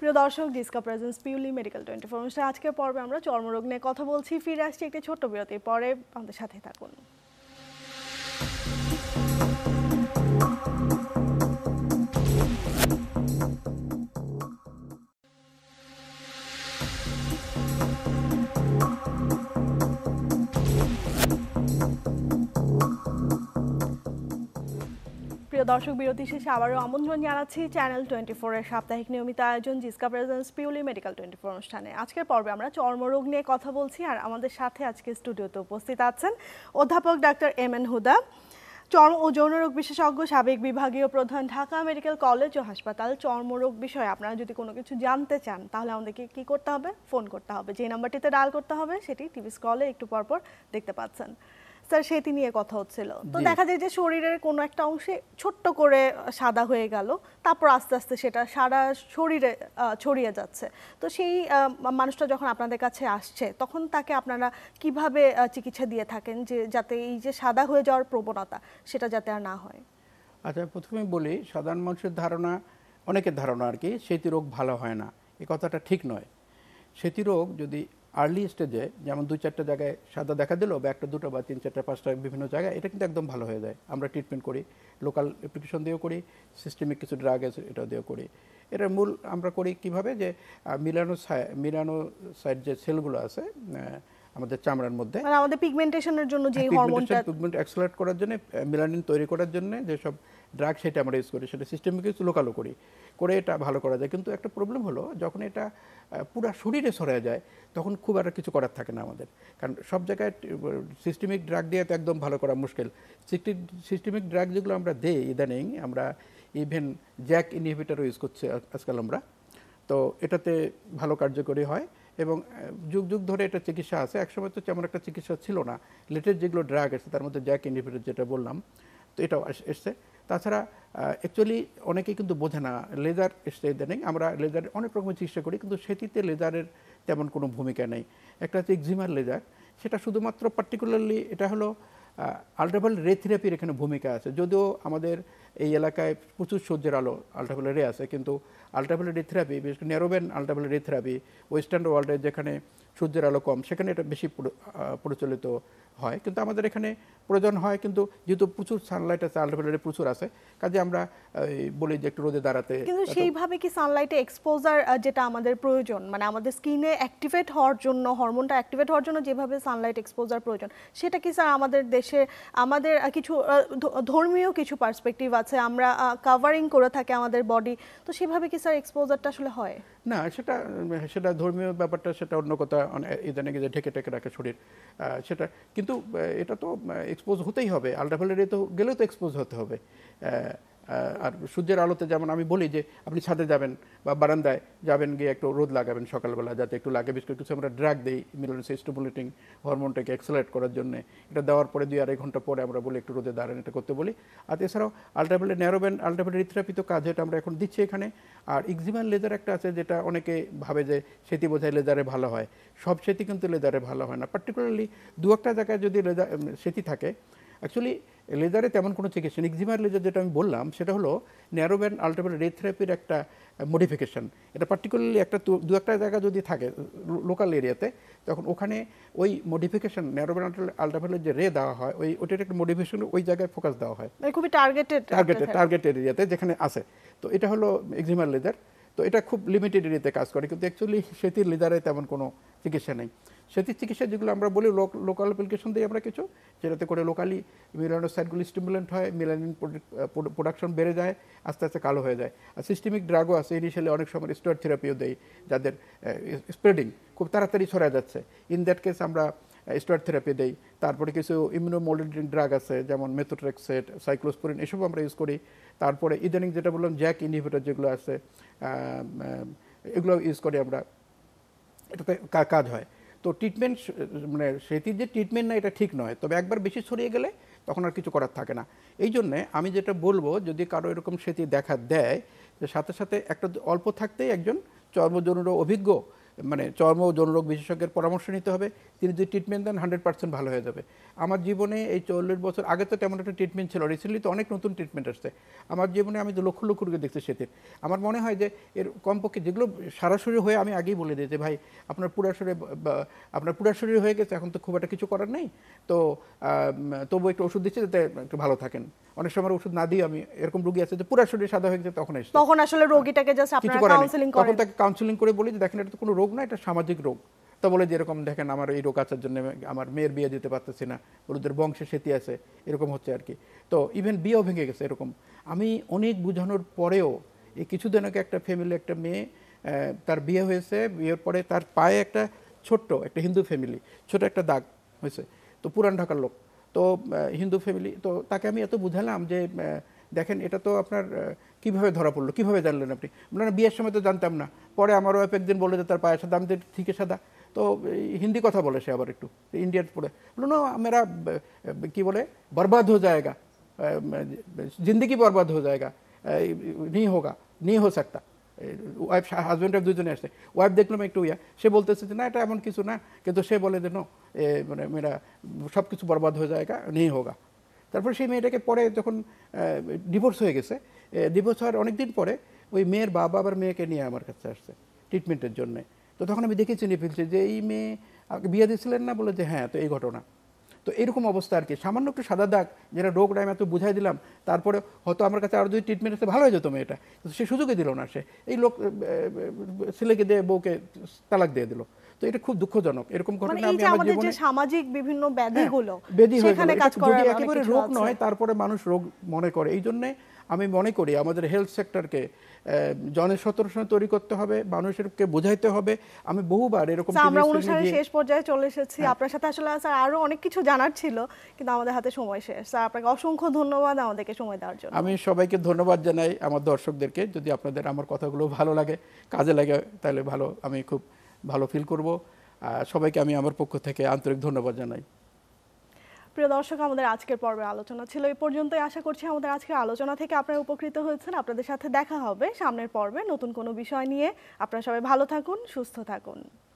প্রিয় দর্শক ডিসকা প্রেজেন্স পিউলি মেডিকেল টোয়েন্টি ফোর অনুষ্ঠানে আজকের পর্বে আমরা চর্মরোগ নিয়ে কথা বলছি ফিরে আসছি একটি ছোট্ট বিরতির পরে আমাদের সাথে থাকুন প্রিয় দর্শক বিরতি শেষে আবারও আমন্ত্রণ জানাচ্ছি চ্যানেল টোয়েন্টি এর সাপ্তাহিক নিয়মিত আয়োজন জিসকা প্রেজেন্স পিউলি মেডিকেল টোয়েন্টি ফোর অনুষ্ঠানে আজকের পর্বে আমরা চর্মরোগ নিয়ে কথা বলছি আর আমাদের সাথে আজকে স্টুডিওতে উপস্থিত আছেন অধ্যাপক ডাক্তার এম এন হুদা চর্ম ও যৌনরোগ বিশেষজ্ঞ সাবেক বিভাগীয় প্রধান ঢাকা মেডিকেল কলেজ ও হাসপাতাল চর্মরোগ বিষয়ে আপনারা যদি কোনো কিছু জানতে চান তাহলে আমাদেরকে কি করতে হবে ফোন করতে হবে যে নাম্বারটিতে ডায়াল করতে হবে সেটি টিভি স্কলে একটু পরপর দেখতে পাচ্ছেন স্যার সেটি নিয়ে কথা হচ্ছিল তো দেখা যায় যে শরীরের কোনো একটা অংশে ছোট্ট করে সাদা হয়ে গেল তারপর আস্তে আস্তে সেটা সারা শরীরে ছড়িয়ে যাচ্ছে তো সেই মানুষটা যখন আপনাদের কাছে আসছে তখন তাকে আপনারা কিভাবে চিকিৎসা দিয়ে থাকেন যে যাতে এই যে সাদা হয়ে যাওয়ার প্রবণতা সেটা যাতে আর না হয় আচ্ছা প্রথমে বলি সাধারণ মানুষের ধারণা অনেকের ধারণা আর কি সেতি রোগ ভালো হয় না এ কথাটা ঠিক নয় সেতি রোগ যদি আর্লি স্টেজে যেমন দুই চারটে জায়গায় সাদা দেখা দিল বা একটা দুটো বা তিন চারটা পাঁচটা বিভিন্ন জায়গায় এটা কিন্তু একদম ভালো হয়ে যায় আমরা ট্রিটমেন্ট করি লোকাল অ্যাপ্লিকেশন দিয়েও করি সিস্টেমিক কিছু ড্রাগ আছে এটা দিয়েও করি এটার মূল আমরা করি কিভাবে যে মিলানো সাই মিলানো সাইড যে সেলগুলো আছে আমাদের চামড়ার মধ্যে মানে আমাদের পিগমেন্টেশনের জন্য যে হরমোনটা পিগমেন্ট অ্যাক্সেলারেট করার জন্য মেলানিন তৈরি করার জন্য যেসব ড্রাগ সেটা আমরা ইউজ করি সেটা সিস্টেমকে লোকালো করি করে এটা ভালো করা যায় কিন্তু একটা প্রবলেম হলো যখন এটা পুরো শরীরে সরে যায় তখন খুব একটা কিছু করার থাকে না আমাদের কারণ সব জায়গায় সিস্টেমিক ড্রাগ দিয়ে তো একদম ভালো করা মুশকিল সিস্টেমিক ড্রাগ যেগুলো আমরা দেই ইদানিং আমরা ইভেন জ্যাক ইনহিবিটারও ইউজ করছি আজকাল আমরা তো এটাতে ভালো কার্যকরী হয় এবং যুগ যুগ ধরে এটা চিকিৎসা আছে একসময় তো তেমন একটা চিকিৎসা ছিল না লেটেস্ট যেগুলো ড্রাগ এসছে তার মধ্যে জ্যাক ইন্ডিভিডেন্ট যেটা বললাম তো এটাও এসছে তাছাড়া অ্যাকচুয়ালি অনেকেই কিন্তু বোঝে না লেজার এসছে ইদানিং আমরা লেজারের অনেক রকমের চিকিৎসা করি কিন্তু সেটিতে লেজারের তেমন কোনো ভূমিকা নেই একটা হচ্ছে এক্সিমার লেজার সেটা শুধুমাত্র পার্টিকুলারলি এটা হলো আলট্রাভাল রে থেরাপির এখানে ভূমিকা আছে যদিও আমাদের এই এলাকায় প্রচুর সূর্যের আলো আলট্রাভাল রে আছে কিন্তু আলট্রাভাল রে থেরাপি বিশেষ করে ন্যারোবেন আলট্রাভাল রে থেরাপি ওয়েস্টার্ন ওয়ার্ল্ডের যেখানে সূর্যের আলো কম সেখানে এটা বেশি প্রচলিত হয় কিন্তু আমাদের এখানে প্রয়োজন হয় কিন্তু যেহেতু প্রচুর সানলাইট আছে আলট্রাভায়োলেটে প্রচুর আছে কাজে আমরা বলি যে একটু রোদে দাঁড়াতে কিন্তু সেইভাবে কি সানলাইটে এক্সপোজার যেটা আমাদের প্রয়োজন মানে আমাদের স্কিনে অ্যাক্টিভেট হওয়ার জন্য হরমোনটা অ্যাক্টিভেট হওয়ার জন্য যেভাবে সানলাইট এক্সপোজার প্রয়োজন সেটা কি স্যার আমাদের দেশে আমাদের কিছু ধর্মীয় কিছু পার্সপেক্টিভ আছে আমরা কাভারিং করে থাকে আমাদের বডি তো সেভাবে কি স্যার এক্সপোজারটা আসলে হয় না সেটা সেটা ধর্মীয় ব্যাপারটা সেটা অন্য কথা ইদানিং যে ঢেকে ঢেকে রাখে শরীর সেটা কিন্তু এটা তো এক্সপোজ হতেই হবে আল্ট্রাভায়োলেটে তো গেলেও তো এক্সপোজ হতে হবে আর সূর্যের আলোতে যেমন আমি বলি যে আপনি ছাদে যাবেন বা বারান্দায় যাবেন গিয়ে একটু রোদ লাগাবেন সকালবেলা যাতে একটু লাগে বিশেষ করে কিছু আমরা ড্রাগ দিই মিলোনেস স্টিমুলেটিং হরমোনটাকে অ্যাক্সেলারেট করার জন্য এটা দেওয়ার পরে দুই আড়াই ঘন্টা পরে আমরা বলি একটু রোদে দাঁড়ান এটা করতে বলি আর এছাড়াও আলট্রাভেলেট ন্যারোব্যান্ড আলট্রাভেলেট ইথেরাপিত কাজ এটা আমরা এখন দিচ্ছি এখানে আর ইক্সিমাল লেজার একটা আছে যেটা অনেকে ভাবে যে সেটি বোঝায় লেজারে ভালো হয় সব সেটি কিন্তু লেজারে ভালো হয় না পার্টিকুলারলি দু একটা জায়গায় যদি লেজার সেটি থাকে অ্যাকচুয়ালি লেজারে তেমন কোনো চিকিৎসা এক্সিমার লেজার যেটা আমি বললাম সেটা হলো ন্যারোব্যান্ড ব্যান্ড রে থেরাপির একটা মডিফিকেশন এটা পার্টিকুলারলি একটা দু একটা জায়গা যদি থাকে লোকাল এরিয়াতে তখন ওখানে ওই মডিফিকেশন ন্যারো ব্যান্ড আলট্রাভ্যালের যে রে দেওয়া হয় ওই ওটার একটা মডিফিকেশন ওই জায়গায় ফোকাস দেওয়া হয় মানে খুবই টার্গেটেড টার্গেটেড টার্গেটেড এরিয়াতে যেখানে আছে তো এটা হলো এক্সিমার লেজার তো এটা খুব লিমিটেড এরিয়াতে কাজ করে কিন্তু অ্যাকচুয়ালি সেটির লেজারে তেমন কোনো চিকিৎসা নেই সেটি চিকিৎসা যেগুলো আমরা বলি লোকাল অ্যাপ্লিকেশন দিই আমরা কিছু যেটাতে করে লোকালি সাইডগুলো স্টিমুলেন্ট হয় মিলানিন প্রোডাকশন বেড়ে যায় আস্তে আস্তে কালো হয়ে যায় আর সিস্টেমিক ড্রাগও আছে ইনিশিয়ালি অনেক সময় স্টোয়ার থেরাপিও দেয় যাদের স্প্রেডিং খুব তাড়াতাড়ি ছড়া যাচ্ছে ইন দ্যাট কেস আমরা স্টোয়ার থেরাপি দেই তারপরে কিছু ইমিউনোমোলিডিং ড্রাগ আছে যেমন মেথোট্রেক্সেট সাইক্লোস্পোরিন এসব আমরা ইউজ করি তারপরে ইদানিং যেটা বললাম জ্যাক ইনহিভেটার যেগুলো আছে এগুলো ইউজ করি আমরা এটাতে কাজ হয় তো ট্রিটমেন্ট মানে সেটির যে ট্রিটমেন্ট না এটা ঠিক নয় তবে একবার বেশি ছড়িয়ে গেলে তখন আর কিছু করার থাকে না এই জন্যে আমি যেটা বলবো যদি কারো এরকম সেটি দেখা দেয় যে সাথে সাথে একটা অল্প থাকতেই একজন চর্মজনুর অভিজ্ঞ মানে চর্ম যৌনরোগ বিশেষজ্ঞের পরামর্শ নিতে হবে তিনি যদি ট্রিটমেন্ট দেন হান্ড্রেড পার্সেন্ট ভালো হয়ে যাবে আমার জীবনে এই চল্লিশ বছর আগে তো তেমন একটা ট্রিটমেন্ট ছিল রিসেন্টলি তো অনেক নতুন ট্রিটমেন্ট আসছে আমার জীবনে আমি তো লক্ষ লক্ষ রোগী দেখছি সেদিন আমার মনে হয় যে এর কমপক্ষে যেগুলো সারা হয়ে আমি আগেই বলে দিই যে ভাই আপনার পুরা শরীরে আপনার পুরা শরীর হয়ে গেছে এখন তো খুব একটা কিছু করার নেই তো তবু একটু ওষুধ দিচ্ছে যাতে একটু ভালো থাকেন অনেক সময় ওষুধ না দিয়ে আমি এরকম রোগী আছে যে পুরা শরীর সাদা হয়ে গেছে তখন এসে তখন আসলে রোগীটাকে জাস্ট আপনারা কাউন্সেলিং করেন তখন তাকে কাউন্সেলিং করে বলি যে দেখেন এটা তো কোনো রোগ না এটা সামাজিক রোগ তো বলে যে এরকম দেখেন আমার এই রোগ আসার জন্য আমার মেয়ের বিয়ে দিতে পারতেছি না ওদের বংশে সেতি আছে এরকম হচ্ছে আর কি তো ইভেন বিয়েও ভেঙে গেছে এরকম আমি অনেক বোঝানোর পরেও এই কিছুদিন আগে একটা ফ্যামিলি একটা মেয়ে তার বিয়ে হয়েছে বিয়ের পরে তার পায়ে একটা ছোট্ট একটা হিন্দু ফ্যামিলি ছোট একটা দাগ হয়েছে তো পুরান ঢাকার লোক তো হিন্দু ফ্যামিলি তো তাকে আমি এত বুঝালাম যে দেখেন এটা তো আপনার কিভাবে ধরা পড়লো কিভাবে জানলেন আপনি না বিয়ের সময় তো জানতাম না পরে আমারও একদিন বলে যে তার পায়ের সাদা আমাদের থেকে সাদা তো হিন্দি কথা বলে সে আবার একটু ইন্ডিয়ার পরে বললো না কী বলে বরবাদ হয়ে যায়গা জিন্দগি বরবাদ হয়ে যায়গা নি হোগা নি হো সকতা ওয়াইফ হাজব্যান্ড ওয়াইফ দুজনে আসছে ওয়াইফ দেখলাম একটু ইয়া সে বলতেছে যে না এটা এমন কিছু না কিন্তু সে বলে যে নো মানে মেয়েরা সব কিছু বরবাদ হয়ে যায়গা নেই হোগা তারপর সেই মেয়েটাকে পরে যখন ডিভোর্স হয়ে গেছে ডিভোর্স হওয়ার অনেক দিন পরে ওই মেয়ের বাবা আবার মেয়েকে নিয়ে আমার কাছে আসছে ট্রিটমেন্টের জন্যে তো তখন আমি দেখে চিনে ফেলছি যে এই মেয়ে আমাকে বিয়ে দিয়েছিলেন না বলে যে হ্যাঁ তো এই ঘটনা তো এরকম অবস্থা আর কি সামান্য একটু সাদা দাগ যেটা রোগ ডাইম এত বুঝাই দিলাম তারপরে হয়তো আমার কাছে আরও যদি ট্রিটমেন্ট আছে ভালো হয়ে যেত মেয়েটা কিন্তু সে সুযোগে দিল না সে এই লোক ছেলেকে দিয়ে বউকে তালাক দিয়ে দিল তো এটা খুব দুঃখজনক এরকম ঘটনা মানে আমি আমার জীবনে সামাজিক বিভিন্ন হ্যাঁ, ব্যাধিগুলো সেখানে কাজ করে একেবারে রোগ নয় তারপরে মানুষ রোগ মনে করে এই জন্যে আমি মনে করি আমাদের হেলথ সেক্টরকে জনসচেতন তৈরি করতে হবে মানুষকে বোঝাইতে হবে আমি বহুবার এরকম আমরা অনুষ্ঠানের শেষ পর্যায়ে চলে এসেছি হ্যাঁ। আপনার সাথে আসলে স্যার আরো অনেক কিছু জানার ছিল কিন্তু আমাদের হাতে সময় শেষ স্যার আপনাকে অসংখ্য ধন্যবাদ আমাদেরকে সময় দেওয়ার জন্য আমি সবাইকে ধন্যবাদ জানাই আমার দর্শকদেরকে যদি আপনাদের আমার কথাগুলো ভালো লাগে কাজে লাগে তাহলে ভালো আমি খুব ভালো ফিল করব সবাইকে আমি আমার পক্ষ থেকে আন্তরিক ধন্যবাদ জানাই প্রিয় দর্শক আমাদের আজকের পর্বে আলোচনা ছিল এই পর্যন্তই আশা করছি আমাদের আজকের আলোচনা থেকে আপনারা উপকৃত হয়েছেন আপনাদের সাথে দেখা হবে সামনের পর্বে নতুন কোনো বিষয় নিয়ে আপনারা সবাই ভালো থাকুন সুস্থ থাকুন